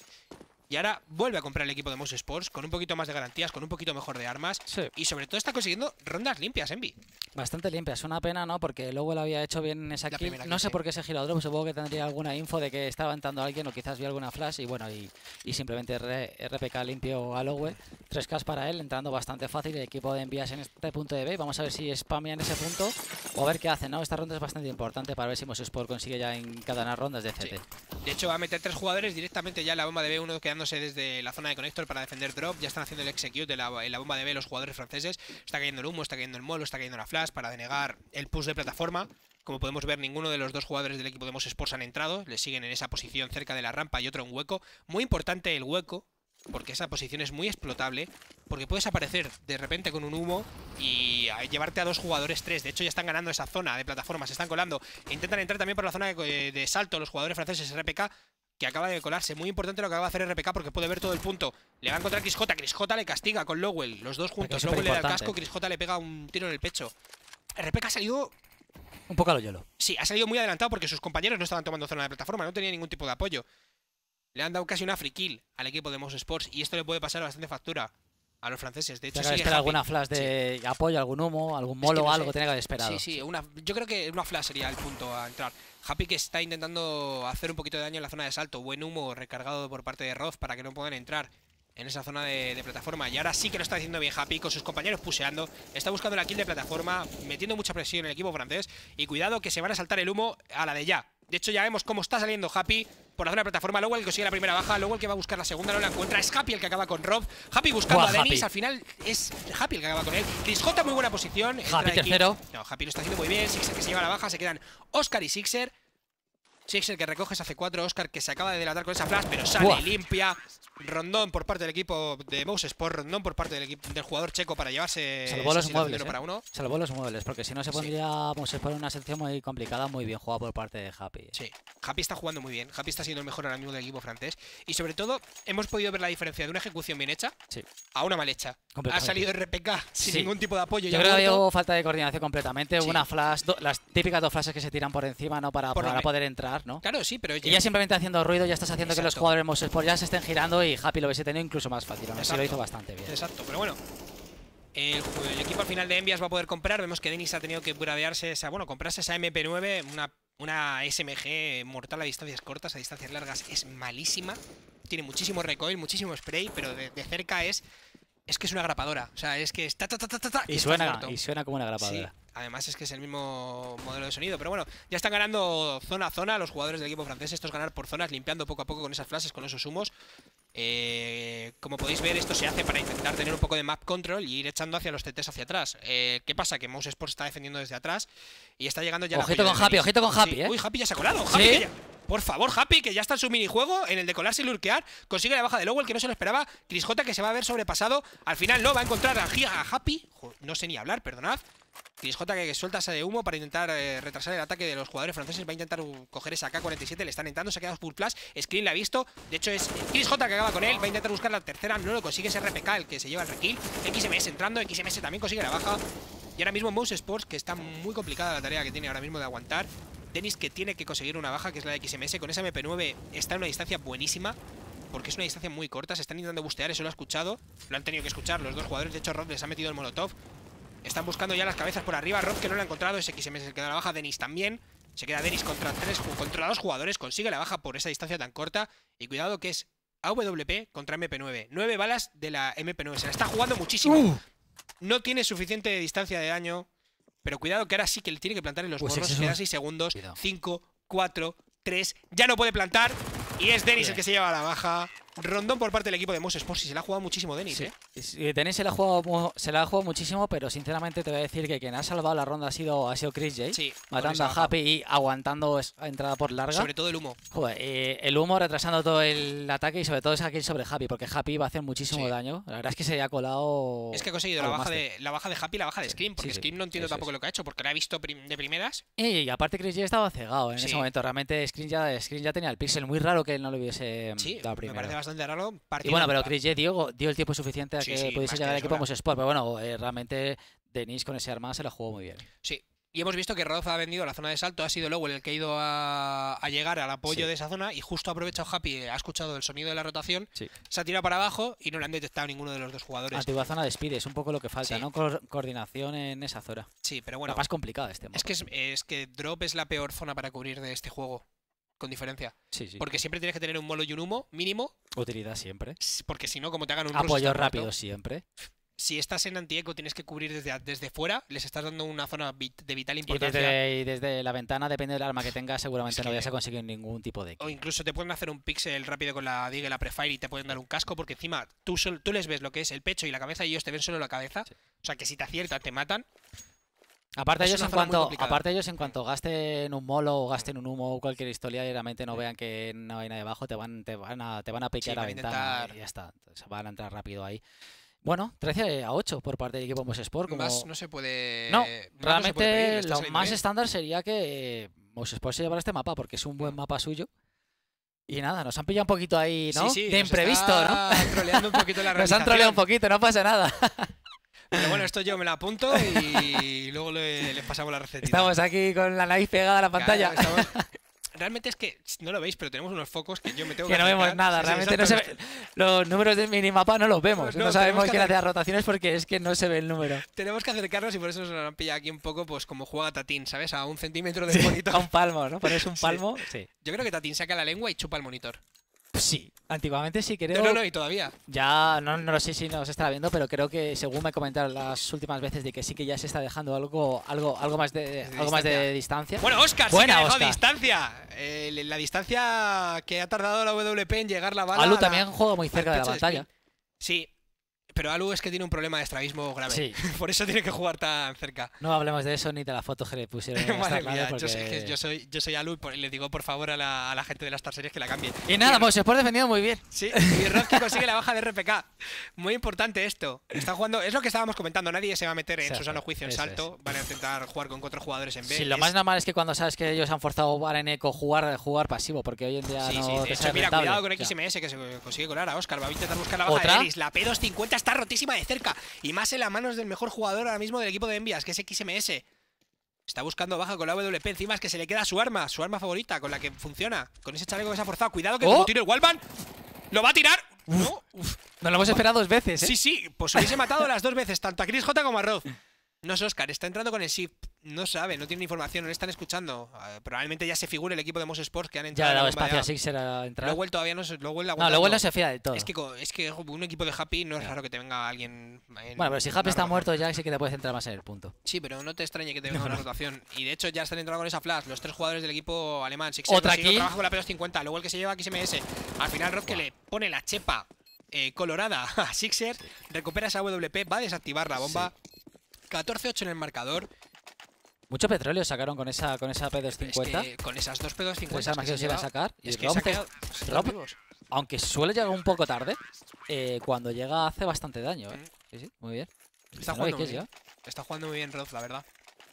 Y ahora vuelve a comprar el equipo de Moss Sports con un poquito más de garantías, con un poquito mejor de armas. Y sobre todo está consiguiendo rondas limpias, Envy. Bastante limpias. Una pena, ¿no? Porque luego lo había hecho bien en esa kill. No sé por qué se giró drop. Pues supongo que tendría alguna info de que estaba entrando alguien o quizás vio alguna flash. Y bueno, y, y simplemente RPK limpio a Lowe. 3K para él, entrando bastante fácil. El equipo de envías en este punto de B. Vamos a ver si en ese punto o a ver qué hacen, ¿no? Esta ronda es bastante importante para ver si Moss Sport consigue ya en cada una rondas de CT. De hecho, va a meter tres jugadores directamente ya en la bomba de B1 quedando desde la zona de conector para defender drop. Ya están haciendo el execute de la, en la bomba de B los jugadores franceses. Está cayendo el humo, está cayendo el molo, está cayendo la flash para denegar el push de plataforma. Como podemos ver, ninguno de los dos jugadores del equipo de Moss Sports han entrado. Le siguen en esa posición cerca de la rampa y otro en hueco. Muy importante el hueco, porque esa posición es muy explotable. Porque puedes aparecer de repente con un humo y llevarte a dos jugadores tres. De hecho, ya están ganando esa zona de plataforma, se están colando. Intentan entrar también por la zona de eh, salto los jugadores franceses RPK, que acaba de colarse. Muy importante lo que acaba de hacer RPK porque puede ver todo el punto. Le va a encontrar Chris Jota le castiga con Lowell. Los dos juntos. Lowell le da el casco, Crisjota le pega un tiro en el pecho. RPK ha salido... Un poco a lo hielo. Sí, ha salido muy adelantado porque sus compañeros no estaban tomando zona de plataforma. No tenía ningún tipo de apoyo. Le han dado casi una free kill al equipo de Moss Sports y esto le puede pasar bastante factura a los franceses. De hecho, tiene que alguna flash de apoyo, algún humo, algún molo, o algo, tiene que haber esperado. Sí, sí, una, yo creo que una flash sería el punto a entrar. Happy que está intentando hacer un poquito de daño en la zona de salto. Buen humo recargado por parte de Roth para que no puedan entrar en esa zona de, plataforma. Y ahora sí que lo está haciendo bien Happy, con sus compañeros puseando. Está buscando la kill de plataforma, metiendo mucha presión en el equipo francés. Y cuidado que se van a saltar el humo a la de ya. De hecho, ya vemos cómo está saliendo Happy por la zona plataforma. el que consigue la primera baja. luego el que va a buscar la segunda, no la encuentra. Es Happy el que acaba con Rob. Happy buscando a Denis Al final es Happy el que acaba con él. Chris muy buena posición. Happy tercero. No, Happy lo está haciendo muy bien. Sixer que se lleva la baja. Se quedan Oscar y Sixer es el que recoges hace cuatro, Oscar que se acaba de delatar con esa flash, pero sale limpia. Rondón por parte del equipo de Moses, por Rondón por parte del, equipo, del jugador checo para llevarse. Salvó los muebles. ¿eh? Para uno. Salvó los muebles, porque si no se pondría sí. Moses por una sección muy complicada, muy bien jugada por parte de Happy. Sí, Happy está jugando muy bien. Happy está siendo el mejor ahora mismo del equipo francés. Y sobre todo, hemos podido ver la diferencia de una ejecución bien hecha a una mal hecha. Ha salido RPK sin ningún tipo de apoyo. Yo creo que falta de coordinación completamente. Una flash, las típicas dos flashes que se tiran por encima no para poder entrar Claro, sí, pero... Y ya simplemente haciendo ruido ya estás haciendo que los jugadores Sport ya se estén girando y Happy lo hubiese tenido incluso más fácil, lo hizo bastante bien. Exacto, pero bueno, el, equipo al final de Envias va a poder comprar. Vemos que Denis ha tenido que bravearse esa, bueno, comprarse esa MP9, una, una SMG mortal a distancias cortas, a distancias largas, es malísima. Tiene muchísimo recoil, muchísimo spray, pero de cerca es es que es una grapadora. O sea, es que está. Ta, ta, ta, y, suena, y suena como una grapadora. Además es que es el mismo modelo de sonido. Pero bueno, ya están ganando zona a zona los jugadores del equipo francés. estos es ganar por zonas, limpiando poco a poco con esas flashes, con esos humos. Eh, como podéis ver, esto se hace para intentar tener un poco de map control y ir echando hacia los TTs hacia atrás. Eh, ¿Qué pasa? Que Mouse Sports está defendiendo desde atrás y está llegando ya... Ojito con Happy, ojito con Happy, Uy, Happy ya se ha colado. Happy por favor, Happy, que ya está en su minijuego, en el de colarse y lurquear. Consigue la baja de Lowell, que no se lo esperaba. Chris J, que se va a ver sobrepasado. Al final no, va a encontrar a, Happy. no sé ni hablar, perdonad. Chris J que suelta esa de humo para intentar eh, retrasar el ataque de los jugadores franceses. Va a intentar uh, coger esa K-47. Le están entrando, se ha quedado full plus. Screen la ha visto. De hecho, es Chris J que acaba con él. Va a intentar buscar la tercera. No lo consigue. Es RPK el que se lleva el rekill. XMS entrando. XMS también consigue la baja. Y ahora mismo Mouse Sports, que está muy complicada la tarea que tiene ahora mismo de aguantar. Dennis, que tiene que conseguir una baja, que es la de XMS. Con esa MP9 está en una distancia buenísima, porque es una distancia muy corta. Se están intentando bustear, eso lo ha escuchado. Lo han tenido que escuchar los dos jugadores. De hecho, Rod les ha metido el molotov. Están buscando ya las cabezas por arriba. Rod que no lo ha encontrado. Es XMS Se que la baja. Dennis también. Se queda Dennis contra, tres, contra dos jugadores. Consigue la baja por esa distancia tan corta. Y cuidado que es AWP contra MP9. Nueve balas de la MP9. Se la está jugando muchísimo. Uh. No tiene suficiente distancia de daño pero cuidado que ahora sí que le tiene que plantar en los morros. 6 segundos. 5, 4, 3. Ya no puede plantar. Y es Denis el que se lleva la baja. Rondón por parte del equipo de Moses Por si se la ha jugado muchísimo Denis, sí. ¿eh? Denis se la, ha jugado, se la ha jugado muchísimo, pero sinceramente te voy a decir que quien ha salvado la ronda ha sido, ha sido Chris J. matando a Happy y aguantando entrada por larga. Sobre todo el humo. Joder, el humo retrasando todo el ataque y sobre todo Es aquí sobre Happy, porque Happy va a hacer muchísimo daño. La verdad es que se le ha colado. Es que ha conseguido la baja, de, la baja de Happy y la baja de Scream, porque Scream no entiendo tampoco lo que ha hecho, porque la ha visto de primeras. Eh, y, aparte Chris J estaba cegado en ese momento. Realmente Scream ya, Scream ya tenía el pixel muy raro que él no lo hubiese dado primero bastante raro. y bueno, pero Chris J dio, el tiempo suficiente a que pudiese llegar al equipo de Sport. Pero bueno, eh, realmente Denis con ese arma se lo jugó muy bien. Sí. Y hemos visto que Rodolfo ha vendido la zona de salto, ha sido Lowell el que ha ido a, llegar al apoyo de esa zona y justo ha aprovechado Happy, ha escuchado el sonido de la rotación, se ha tirado para abajo y no le han detectado ninguno de los dos jugadores. Antigua zona de speed, es un poco lo que falta, ¿no? coordinación en esa zona. Sí, pero bueno. La más complicada este mapa. Es que, es que drop es la peor zona para cubrir de este juego con diferencia. Sí, Porque siempre tienes que tener un molo y un humo mínimo. Utilidad siempre. Porque si no, como te hagan un Apoyo ah, pues rápido siempre. Si estás en antieco, tienes que cubrir desde, desde fuera. Les estás dando una zona de vital importancia. Y desde, la ventana, depende del arma que tengas, seguramente no vayas a conseguir ningún tipo de. O incluso te pueden hacer un pixel rápido con la diga y la prefire y te pueden dar un casco, porque encima tú, tú les ves lo que es el pecho y la cabeza y ellos te ven solo la cabeza. O sea que si te aciertan, te matan. Aparte ellos, en cuanto, aparte ellos en cuanto gasten un molo o gasten un humo o cualquier historia y realmente no vean que no hay nadie abajo, te van, te van a, te van a picar a y ya está. Se van a entrar rápido ahí. Bueno, 13 a 8 por parte del equipo Mosesport. Como... Más no se puede... No, realmente lo más estándar sería que Mosesport se llevara este mapa porque es un buen mm. mapa suyo. Y nada, nos han pillado un poquito ahí, ¿no? de imprevisto, ¿no? un poquito la [laughs] nos han troleado un poquito, no pasa nada. [laughs] Pero bueno, esto yo me lo apunto y luego le, les pasamos la receta. Estamos aquí con la nariz pegada a la pantalla. [laughs] Realmente es que no lo veis, pero tenemos unos focos que yo me tengo que. Que no vemos nada, realmente no se ve. Los números de minimapa no los vemos. Pues no, sabemos quién hace las rotaciones porque es que no se ve el número. Tenemos que acercarnos y por eso nos han pillado aquí un poco, pues como juega Tatín, ¿sabes? A un centímetro del monitor. A un palmo, ¿no? Pones un palmo. sí. Yo creo que Tatín saca la lengua y chupa el monitor. Sí, Antiguamente, sí creo... No, no, y todavía. Ya, no, no lo sé si nos estará viendo, pero creo que según me comentaron las últimas veces de que sí que ya se está dejando algo, algo, algo más de, algo más de distancia. Bueno, Oscar, Buena, sí ha dejado distancia. la distancia que ha tardado la WP en llegar la bala. Alu también juega muy cerca de la batalla. Sí, pero Alu es que tiene un problema de estrabismo grave. [laughs] Por eso tiene que jugar tan cerca. No hablemos de eso ni de la foto que le pusieron. [laughs] ¿eh? yo, soy, yo, soy, Alu y le digo por favor a la, gente de las Star que la cambie. Y nada, pues se defendido muy bien. Sí, y Rocky consigue la baja de RPK. Muy importante esto. Está jugando, es lo que estábamos comentando, nadie se va a meter en sano juicio en salto. Van a intentar jugar con cuatro jugadores en vez. Sí, lo más normal es que cuando sabes que ellos han forzado a Eco jugar, jugar pasivo, porque hoy en día no mira, cuidado con XMS que se consigue colar a Oscar. Va a intentar buscar la baja de Eris. La P250 está rotísima de cerca. Y más en las manos del mejor jugador ahora mismo del equipo de envías, que es XMS. Está buscando baja con la WP. Encima es que se le queda su arma, su arma favorita, con la que funciona. Con ese chaleco que se ha forzado. Cuidado que oh. tiro el Wallman. ¡Lo va a tirar! No, Nos lo hemos esperado dos veces, ¿eh? Sí, sí. Pues hubiese matado las dos veces, tanto a Chris J como a Roth. No es Oscar, está entrando con el Shift no sabe, no tiene información, no le están escuchando. Ah, probablemente ya se figure el equipo de Moss Sports que han entrado. Ya ha dado espacio a Sixer a entrar. Lowell todavía no se. no, se fía de todo. Es que, un equipo de Happy no es raro que te venga alguien. En, bueno, pero si Happy está muerto ya sé que te puedes entrar más en el punto. Sí, pero no te extrañe que te venga [laughs] una rotación. Y de hecho ya están entrando con esa flash los tres jugadores del equipo alemán. Sixer Otra aquí. con la P250. el que se lleva aquí Al final Roth que le pone la chepa eh, colorada a Sixer. Recupera esa WP. Va a desactivar la bomba. 14-8 en el marcador. Mucho petróleo sacaron con esa con esa P250. con esas dos P250. Con que se iba a sacar. Y es que Rob, pues, aunque suele llegar un poco tarde, eh, cuando llega hace bastante daño. ¿eh? Mm. Sí, sí, muy bien. Está jugando, muy bien. Está jugando muy bien Rob, la verdad.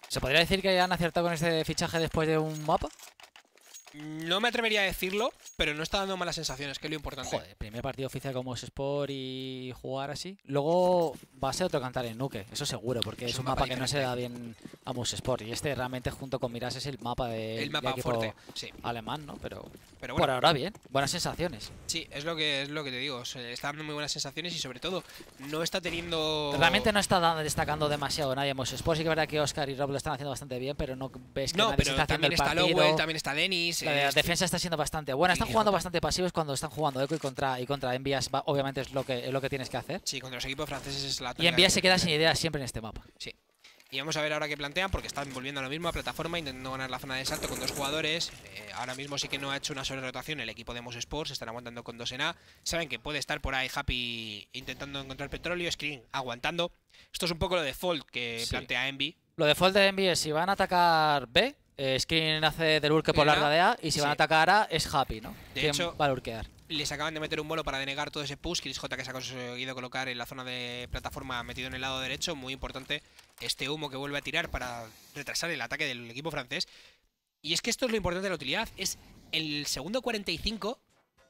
¿Se podría decir que han acertado con este fichaje después de un mapa? No me atrevería a decirlo, pero no está dando malas sensaciones, que es lo importante. Joder, primer partido oficial como es Sport y jugar así. Luego va a ser otro cantar en Nuke, eso seguro, porque es, un mapa, que no se da bien a Musesport Sport. Y este realmente junto con Miras es el mapa de el mapa alemán, ¿no? Pero, pero bueno, por ahora bien, buenas sensaciones. Sí, es lo que es lo que te digo, está dando muy buenas sensaciones y sobre todo no está teniendo... Realmente no está destacando demasiado nadie a Sport. Sí que es verdad que Oscar y Rob lo están haciendo bastante bien, pero no ves que no, nadie pero está también está Lowell, también está Denis la, defensa está siendo bastante buena. Están jugando bastante pasivos cuando están jugando Eco y contra, y contra Envías. Obviamente es lo, que, es lo que tienes que hacer. Sí, contra los equipos franceses es la... Y Envías se queda sin ideas siempre en este mapa. Sí. Y vamos a ver ahora qué plantean, porque están volviendo a lo mismo plataforma, intentando ganar la zona de salto con dos jugadores. Eh, ahora mismo sí que no ha hecho una sola rotación el equipo de Mos Sports, están aguantando con dos en A. Saben que puede estar por ahí Happy intentando encontrar petróleo, Screen aguantando. Esto es un poco lo default que plantea Envy. Lo default de Envy es si van a atacar B, eh, ScreaM hace del urque por la RADEA y si van a atacar A es Happy, ¿no? De hecho, va Les acaban de meter un bolo para denegar todo ese push. Chris J que se ha conseguido colocar en la zona de plataforma metido en el lado derecho. Muy importante este humo que vuelve a tirar para retrasar el ataque del equipo francés. Y es que esto es lo importante de la utilidad. Es el segundo 45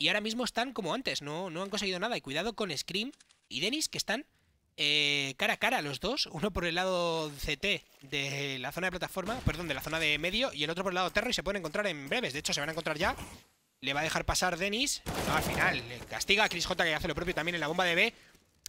y ahora mismo están como antes. No, no han conseguido nada. Y cuidado con Scream y Denis que están eh, cara a cara los dos, uno por el lado CT de la zona de plataforma, perdón, de la zona de medio, y el otro por el lado terror y se pueden encontrar en breves. De hecho, se van a encontrar ya. Le va a dejar pasar Denis. al final, le castiga a Chris J que hace lo propio también en la bomba de B.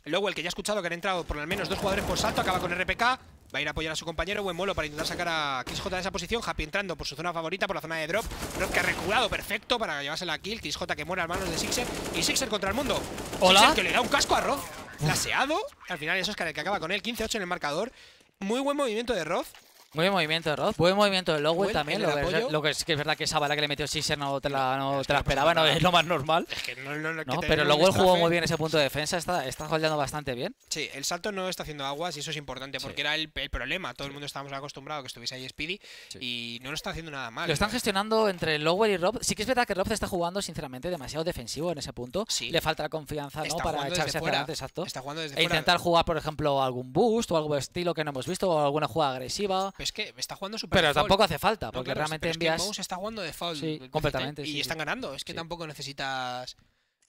Luego, el que ya ha escuchado que han entrado por al menos dos jugadores por salto, acaba con RPK. Va a ir a apoyar a su compañero, buen molo para intentar sacar a Chris J de esa posición. Happy entrando por su zona favorita, por la zona de drop. Drop que ha reculado perfecto para llevarse la kill. Chris J que muere a manos de Sixer. Y Sixer contra el mundo. ¿Hola? que le da un casco a Rod. Flaseado. Al final, es Oscar el que acaba con él. 15-8 en el marcador. Muy buen movimiento de Roth. Muy buen movimiento de Roth, buen movimiento de Lowell también. Lo que, es, que es verdad que esa bala que le metió Sixer no te la, no te esperaba, no es lo más normal. Es que no, no, no pero Lowell jugó muy bien ese punto de defensa, está, está bastante bien. Sí, el salto no está haciendo aguas y eso es importante porque era el, problema. Todo el mundo estábamos acostumbrado a que estuviese ahí Speedy y no lo está haciendo nada mal. Lo están gestionando entre Lowell y Rob. Sí que es verdad que Rob está jugando, sinceramente, demasiado defensivo en ese punto. Le falta confianza para echarse hacia exacto. Está jugando desde e intentar jugar, por ejemplo, algún boost o algo de estilo que no hemos visto o alguna jugada agresiva. Pero es que está jugando super Pero tampoco hace falta, porque realmente es que está jugando de Sí, completamente. Y están ganando, es que tampoco necesitas...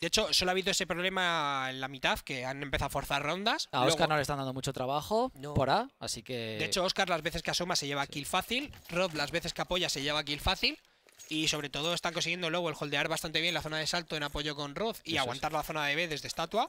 De hecho, solo ha habido ese problema en la mitad, que han empezado a forzar rondas. A Oscar no le están dando mucho trabajo por A, así que... De hecho, Oscar las veces que asoma se lleva kill fácil, Rob las veces que apoya se lleva kill fácil, y sobre todo están consiguiendo luego el holdear bastante bien la zona de salto en apoyo con Roth y aguantar la zona de B desde estatua.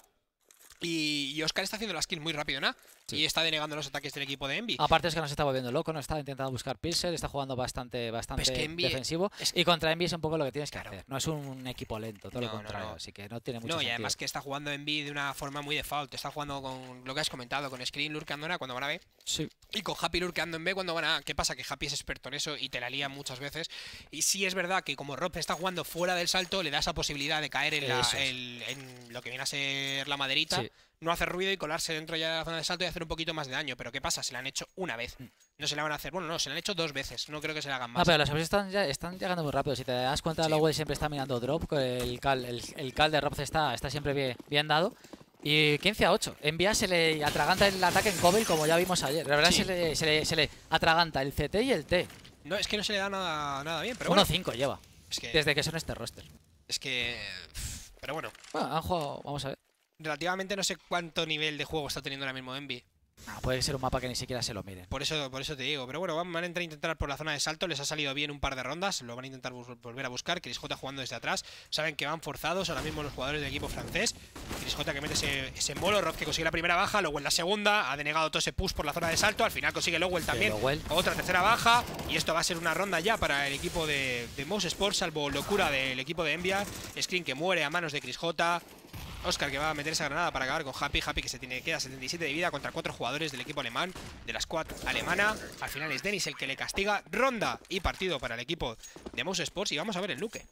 Y, Oscar está haciendo las kills muy rápido, ¿no? Y está denegando los ataques del equipo de Envy. Aparte es que no se está volviendo loco, no está intentando buscar Pilser, está jugando bastante, bastante defensivo. Y contra Envy es un poco lo que tienes que hacer. No es un equipo lento, todo lo contrario. Así que no tiene mucho No, y además que está jugando Envy de una forma muy default. Está jugando con lo que has comentado, con Screen Lurkeando en A cuando van a B. Sí. Y con Happy Lurkeando en B cuando van a A. ¿Qué pasa? Que Happy es experto en eso y te la lía muchas veces. Y sí es verdad que como Rob está jugando fuera del salto, le da esa posibilidad de caer en, lo que viene a ser la maderita. Sí no hacer ruido y colarse dentro ya de la zona de salto y hacer un poquito más de daño. Pero ¿qué pasa? Se la han hecho una vez. Mm. No se la van a hacer. Bueno, no, se la han hecho dos veces. No creo que se la hagan ah, más. Ah, pero las aves están, ya, están llegando muy rápido. Si te das cuenta, Lowell siempre está mirando drop. El cal, el, de Robs está, está siempre bien, dado. Y 15 a 8. envía se le atraganta el ataque en Cobel, como ya vimos ayer. La verdad se, le, se, le, atraganta el CT y el T. No, es que no se le da nada, bien, pero 1-5 lleva. Desde que son este roster. Es que... Pero bueno. Bueno, han jugado... Vamos a ver relativamente no sé cuánto nivel de juego está teniendo ahora mismo Envy. Ah, puede ser un mapa que ni siquiera se lo miren. Por eso, por eso te digo. Pero bueno, van a intentar por la zona de salto. Les ha salido bien un par de rondas. Lo van a intentar volver a buscar. Chris J jugando desde atrás. Saben que van forzados ahora mismo los jugadores del equipo francés. Chris J que mete ese, ese molo. Rock que consigue la primera baja. Lowell la segunda. Ha denegado todo ese push por la zona de salto. Al final consigue Lowell también. Otra tercera baja. Y esto va a ser una ronda ya para el equipo de, de Sports. Salvo locura del equipo de Envia. Screen que muere a manos de Chris J. Oscar que va a meter esa granada para acabar con Happy. Happy que se tiene, que queda 77 de vida contra cuatro jugadores del equipo alemán, de la squad alemana. Al final es Dennis el que le castiga. Ronda y partido para el equipo de Mouse Sports. Y vamos a ver el Luque.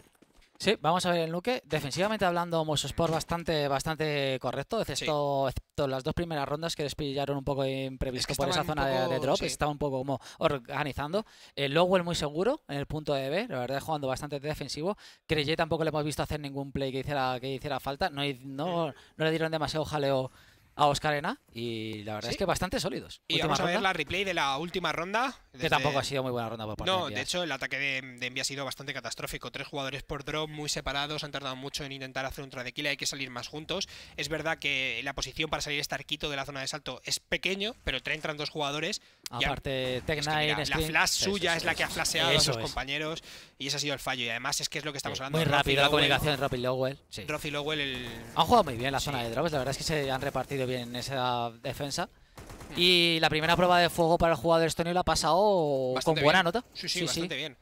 Sí, vamos a ver el Luke. Defensivamente hablando, sport bastante, bastante correcto, excepto, las dos primeras rondas que les pillaron un poco imprevisto por esa zona de, drop. Estaba un poco como organizando. El eh, Lowell muy seguro en el punto de B, la verdad jugando bastante defensivo. Creyé tampoco le hemos visto hacer ningún play que hiciera, que hiciera falta. no le dieron demasiado jaleo a Oscarena y la verdad es que bastante sólidos. Y vamos a ver la replay de la última ronda. Que tampoco ha sido muy buena ronda por No, de, hecho el ataque de, Envy ha sido bastante catastrófico. Tres jugadores por drop muy separados, han tardado mucho en intentar hacer un tradequila, hay que salir más juntos. Es verdad que la posición para salir este arquito de la zona de salto es pequeño, pero entran dos jugadores, Aparte, Tech La flash suya es la que ha flasheado a sus compañeros y ese ha sido el fallo. Y además es que es lo que estamos hablando. Muy rápido la comunicación de Lowell. Sí. Lowell Han jugado muy bien la zona de drops, la verdad es que se han repartido bien esa defensa. Hmm. Y la primera prueba de fuego para el jugador estonio la ha pasado con buena nota. Sí, sí, bastante bien.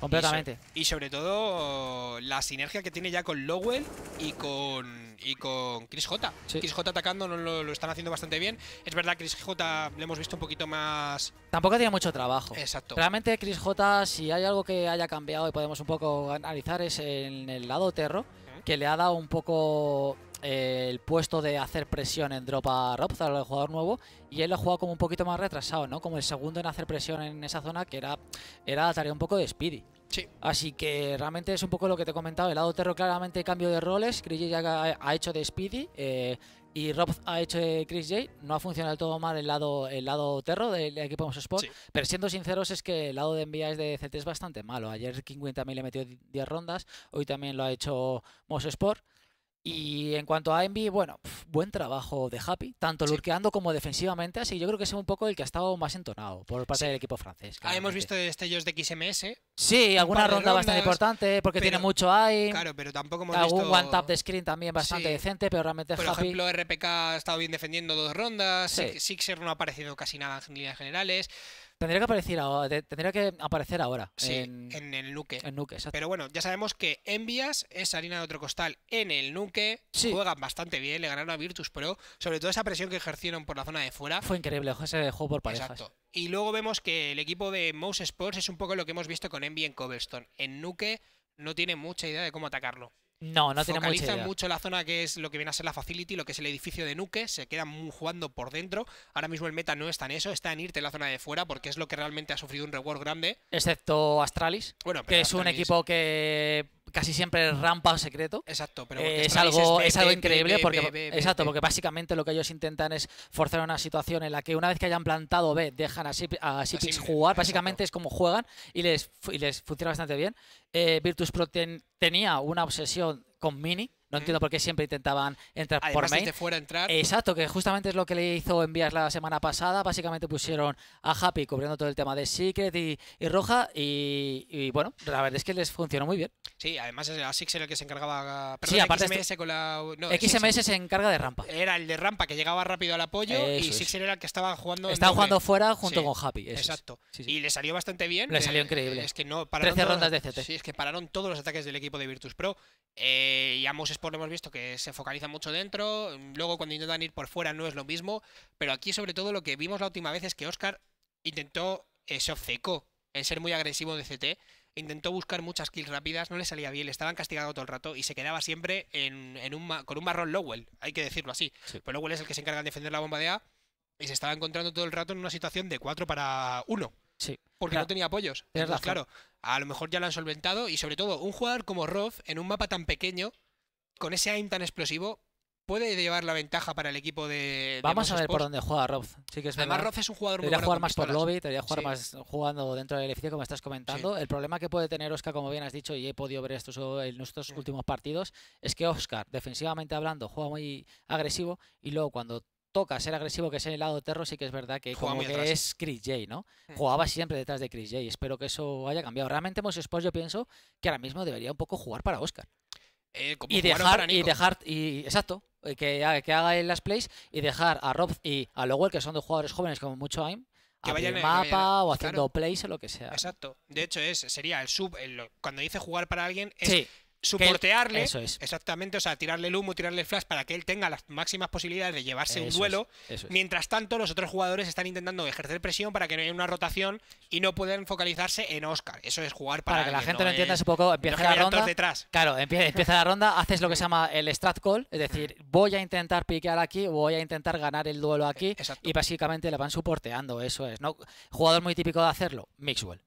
Completamente. y sobre todo la sinergia que tiene ya con Lowell y con y con Chris J. Chris J atacando lo, están haciendo bastante bien. Es verdad, Chris J le hemos visto un poquito más. Tampoco tiene mucho trabajo. Exacto. Realmente, Chris J, si hay algo que haya cambiado y podemos un poco analizar, es en el lado terro, que le ha dado un poco eh, el puesto de hacer presión en drop a Rob, el jugador nuevo, y él lo ha jugado como un poquito más retrasado, ¿no? Como el segundo en hacer presión en esa zona, que era, era la tarea un poco de Speedy. Así que realmente es un poco lo que te he comentado. El lado terro claramente cambio de roles. Chris J ha hecho de Speedy. Eh, y Rob ha hecho de Chris J. No ha funcionado todo mal el lado, el lado terro del equipo de Sport. Pero siendo sinceros, es que el lado de envías de CT es bastante malo. Ayer Kingwin también le metió 10 rondas. Hoy también lo ha hecho Moss Sport. Y en cuanto a Envy, bueno, buen trabajo de Happy, tanto lurkeando como defensivamente, así yo creo que es un poco el que ha estado más entonado por parte del equipo francés. Ah, hemos visto destellos de XMS. Sí, alguna ronda bastante importante, porque tiene mucho AI. Claro, pero tampoco hemos algún one tap de screen también bastante decente, pero realmente Por ejemplo, RPK ha estado bien defendiendo dos rondas, Sixer no ha aparecido casi nada en líneas generales. Tendría que aparecer ahora, tendría que aparecer ahora sí, en, el nuque. Pero bueno, ya sabemos que Envias es harina de otro costal en el nuque. Juegan bastante bien, le ganaron a Virtus Pro. Sobre todo esa presión que ejercieron por la zona de fuera. Fue increíble ese juego por parejas. Exacto. Y luego vemos que el equipo de Mouse Sports es un poco lo que hemos visto con Envy en Cobblestone. En Nuke no tiene mucha idea de cómo atacarlo. No, no tiene mucha idea. mucho la zona que es lo que viene a ser la facility, lo que es el edificio de Nuke, se quedan jugando por dentro. Ahora mismo el meta no está en eso, está en irte a la zona de fuera porque es lo que realmente ha sufrido un reward grande. Excepto Astralis, bueno, que es un equipo que casi siempre rampa secreto. Exacto, pero eh, es, algo, este es, algo increíble porque, exacto, porque básicamente lo que ellos intentan es forzar una situación en la que una vez que hayan plantado B, dejan a, Sip, jugar. Básicamente es como juegan y les, y les funciona bastante bien. Eh, Virtus Pro tenía una obsesión con Mini no entiendo por qué siempre intentaban entrar por main. fuera entrar. Exacto, que justamente es lo que le hizo Envías la semana pasada. Básicamente pusieron a Happy cubriendo todo el tema de Secret y, Roja. Y, bueno, la verdad es que les funcionó muy bien. Sí, además es era el que se encargaba. sí, aparte XMS este con XMS se encarga de rampa. Era el de rampa que llegaba rápido al apoyo y Sixer era el que estaba jugando. Estaba jugando fuera junto con Happy. exacto. Y le salió bastante bien. Le salió eh, increíble. Es que no pararon. 13 rondas de CT. Sí, es que pararon todos los ataques del equipo de Virtus Pro. Eh, y ambos lo hemos visto que se focaliza mucho dentro, luego cuando intentan ir por fuera no es lo mismo, pero aquí sobre todo lo que vimos la última vez es que Oscar intentó, eh, se obcecó en ser muy agresivo de CT, intentó buscar muchas kills rápidas, no le salía bien, le estaban castigando todo el rato y se quedaba siempre en, un, con un marrón Lowell, hay que decirlo así. Pero Lowell es el que se encarga de defender la bomba de A y se estaba encontrando todo el rato en una situación de 4 para 1. Sí. Porque no tenía apoyos. verdad. claro, a lo mejor ya lo han solventado y sobre todo un jugador como Roth en un mapa tan pequeño con ese aim tan explosivo, puede llevar la ventaja para el equipo de. Vamos a ver por dónde juega Roth. Además, Roth es un jugador muy bueno. jugar más por lobby, debería jugar más jugando dentro del edificio, como estás comentando. El problema que puede tener Oscar, como bien has dicho, y he podido ver esto en nuestros últimos partidos, es que Oscar, defensivamente hablando, juega muy agresivo y luego cuando toca ser agresivo que es el lado de terror, sí que es verdad que que es Chris J, ¿no? Jugaba siempre detrás de Chris J. Espero que eso haya cambiado. Realmente Moses Post yo pienso que ahora mismo debería un poco jugar para Oscar. Eh, y, dejar, y exacto, eh, que, que haga las plays y dejar a Rob y a Lowell, que son dos jugadores jóvenes como mucho AIM, que vayan el eh, mapa o haciendo plays o lo que sea. Exacto. De hecho, es, sería el sub. cuando dice jugar para alguien, es Suportearle, eso es. exactamente, o sea, tirarle el humo, tirarle el flash para que él tenga las máximas posibilidades de llevarse un duelo. Mientras tanto, los otros jugadores están intentando ejercer presión para que no haya una rotación y no puedan focalizarse en Oscar. Eso es jugar para, que la gente no lo entienda un poco. Empieza la ronda. Detrás. Claro, empieza, la ronda, haces lo que se llama el strat call, es decir, voy a intentar piquear aquí, voy a intentar ganar el duelo aquí e-, y básicamente la van soporteando. Eso es, ¿no? Jugador muy típico de hacerlo, Mixwell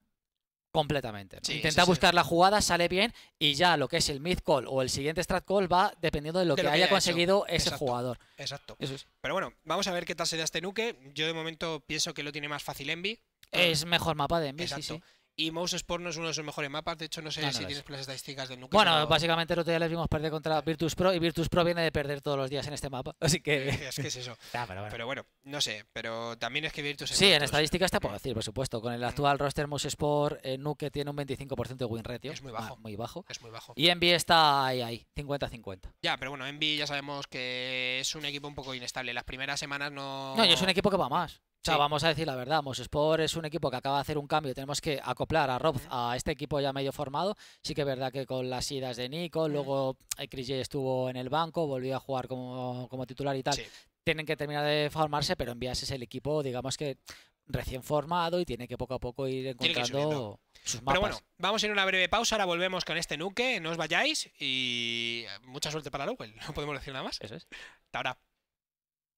completamente. Intenta buscar la jugada, sale bien y ya lo que es el mid call o el siguiente strat call va dependiendo de lo, que, haya, conseguido ese jugador. Exacto. Pero bueno, vamos a ver qué tal se este nuke. Yo de momento pienso que lo tiene más fácil Envy. Es mejor mapa de Envy, sí, sí. Y Mouse Sport no es uno de sus mejores mapas. De hecho, no sé si tienes las estadísticas del Nuke. Bueno, básicamente básicamente otro día les vimos perder contra Virtus Pro y Virtus Pro viene de perder todos los días en este mapa. [laughs] Así que. Eh, es que es eso. [laughs] Ah, pero, bueno. no sé. Pero también es que Virtus. sí, en estadísticas te puedo eh. decir, por supuesto. Con el mm. actual roster Mouse Sport, eh, Nuke tiene un 25% de win ratio. Es muy bajo. Ah, muy bajo. Es muy bajo. Y Envy está ahí, ahí, 50-50. Ya, pero bueno, Envy ya sabemos que es un equipo un poco inestable. Las primeras semanas no. No, y es un equipo que va más. O vamos a decir la verdad, Sport es un equipo que acaba de hacer un cambio, tenemos que acoplar a Rob a este equipo ya medio formado. Sí que es verdad que con las idas de Nico, luego eh, Chris J estuvo en el banco, volvió a jugar como, titular y tal. Tienen que terminar de formarse, pero en Vías es el equipo, digamos que recién formado y tiene que poco a poco ir encontrando sus mapas. Pero bueno, vamos a ir a una breve pausa, ahora volvemos con este nuque, no os vayáis y eh, mucha suerte para Lowell, [laughs] no podemos decir nada más. Eso es. Hasta ahora.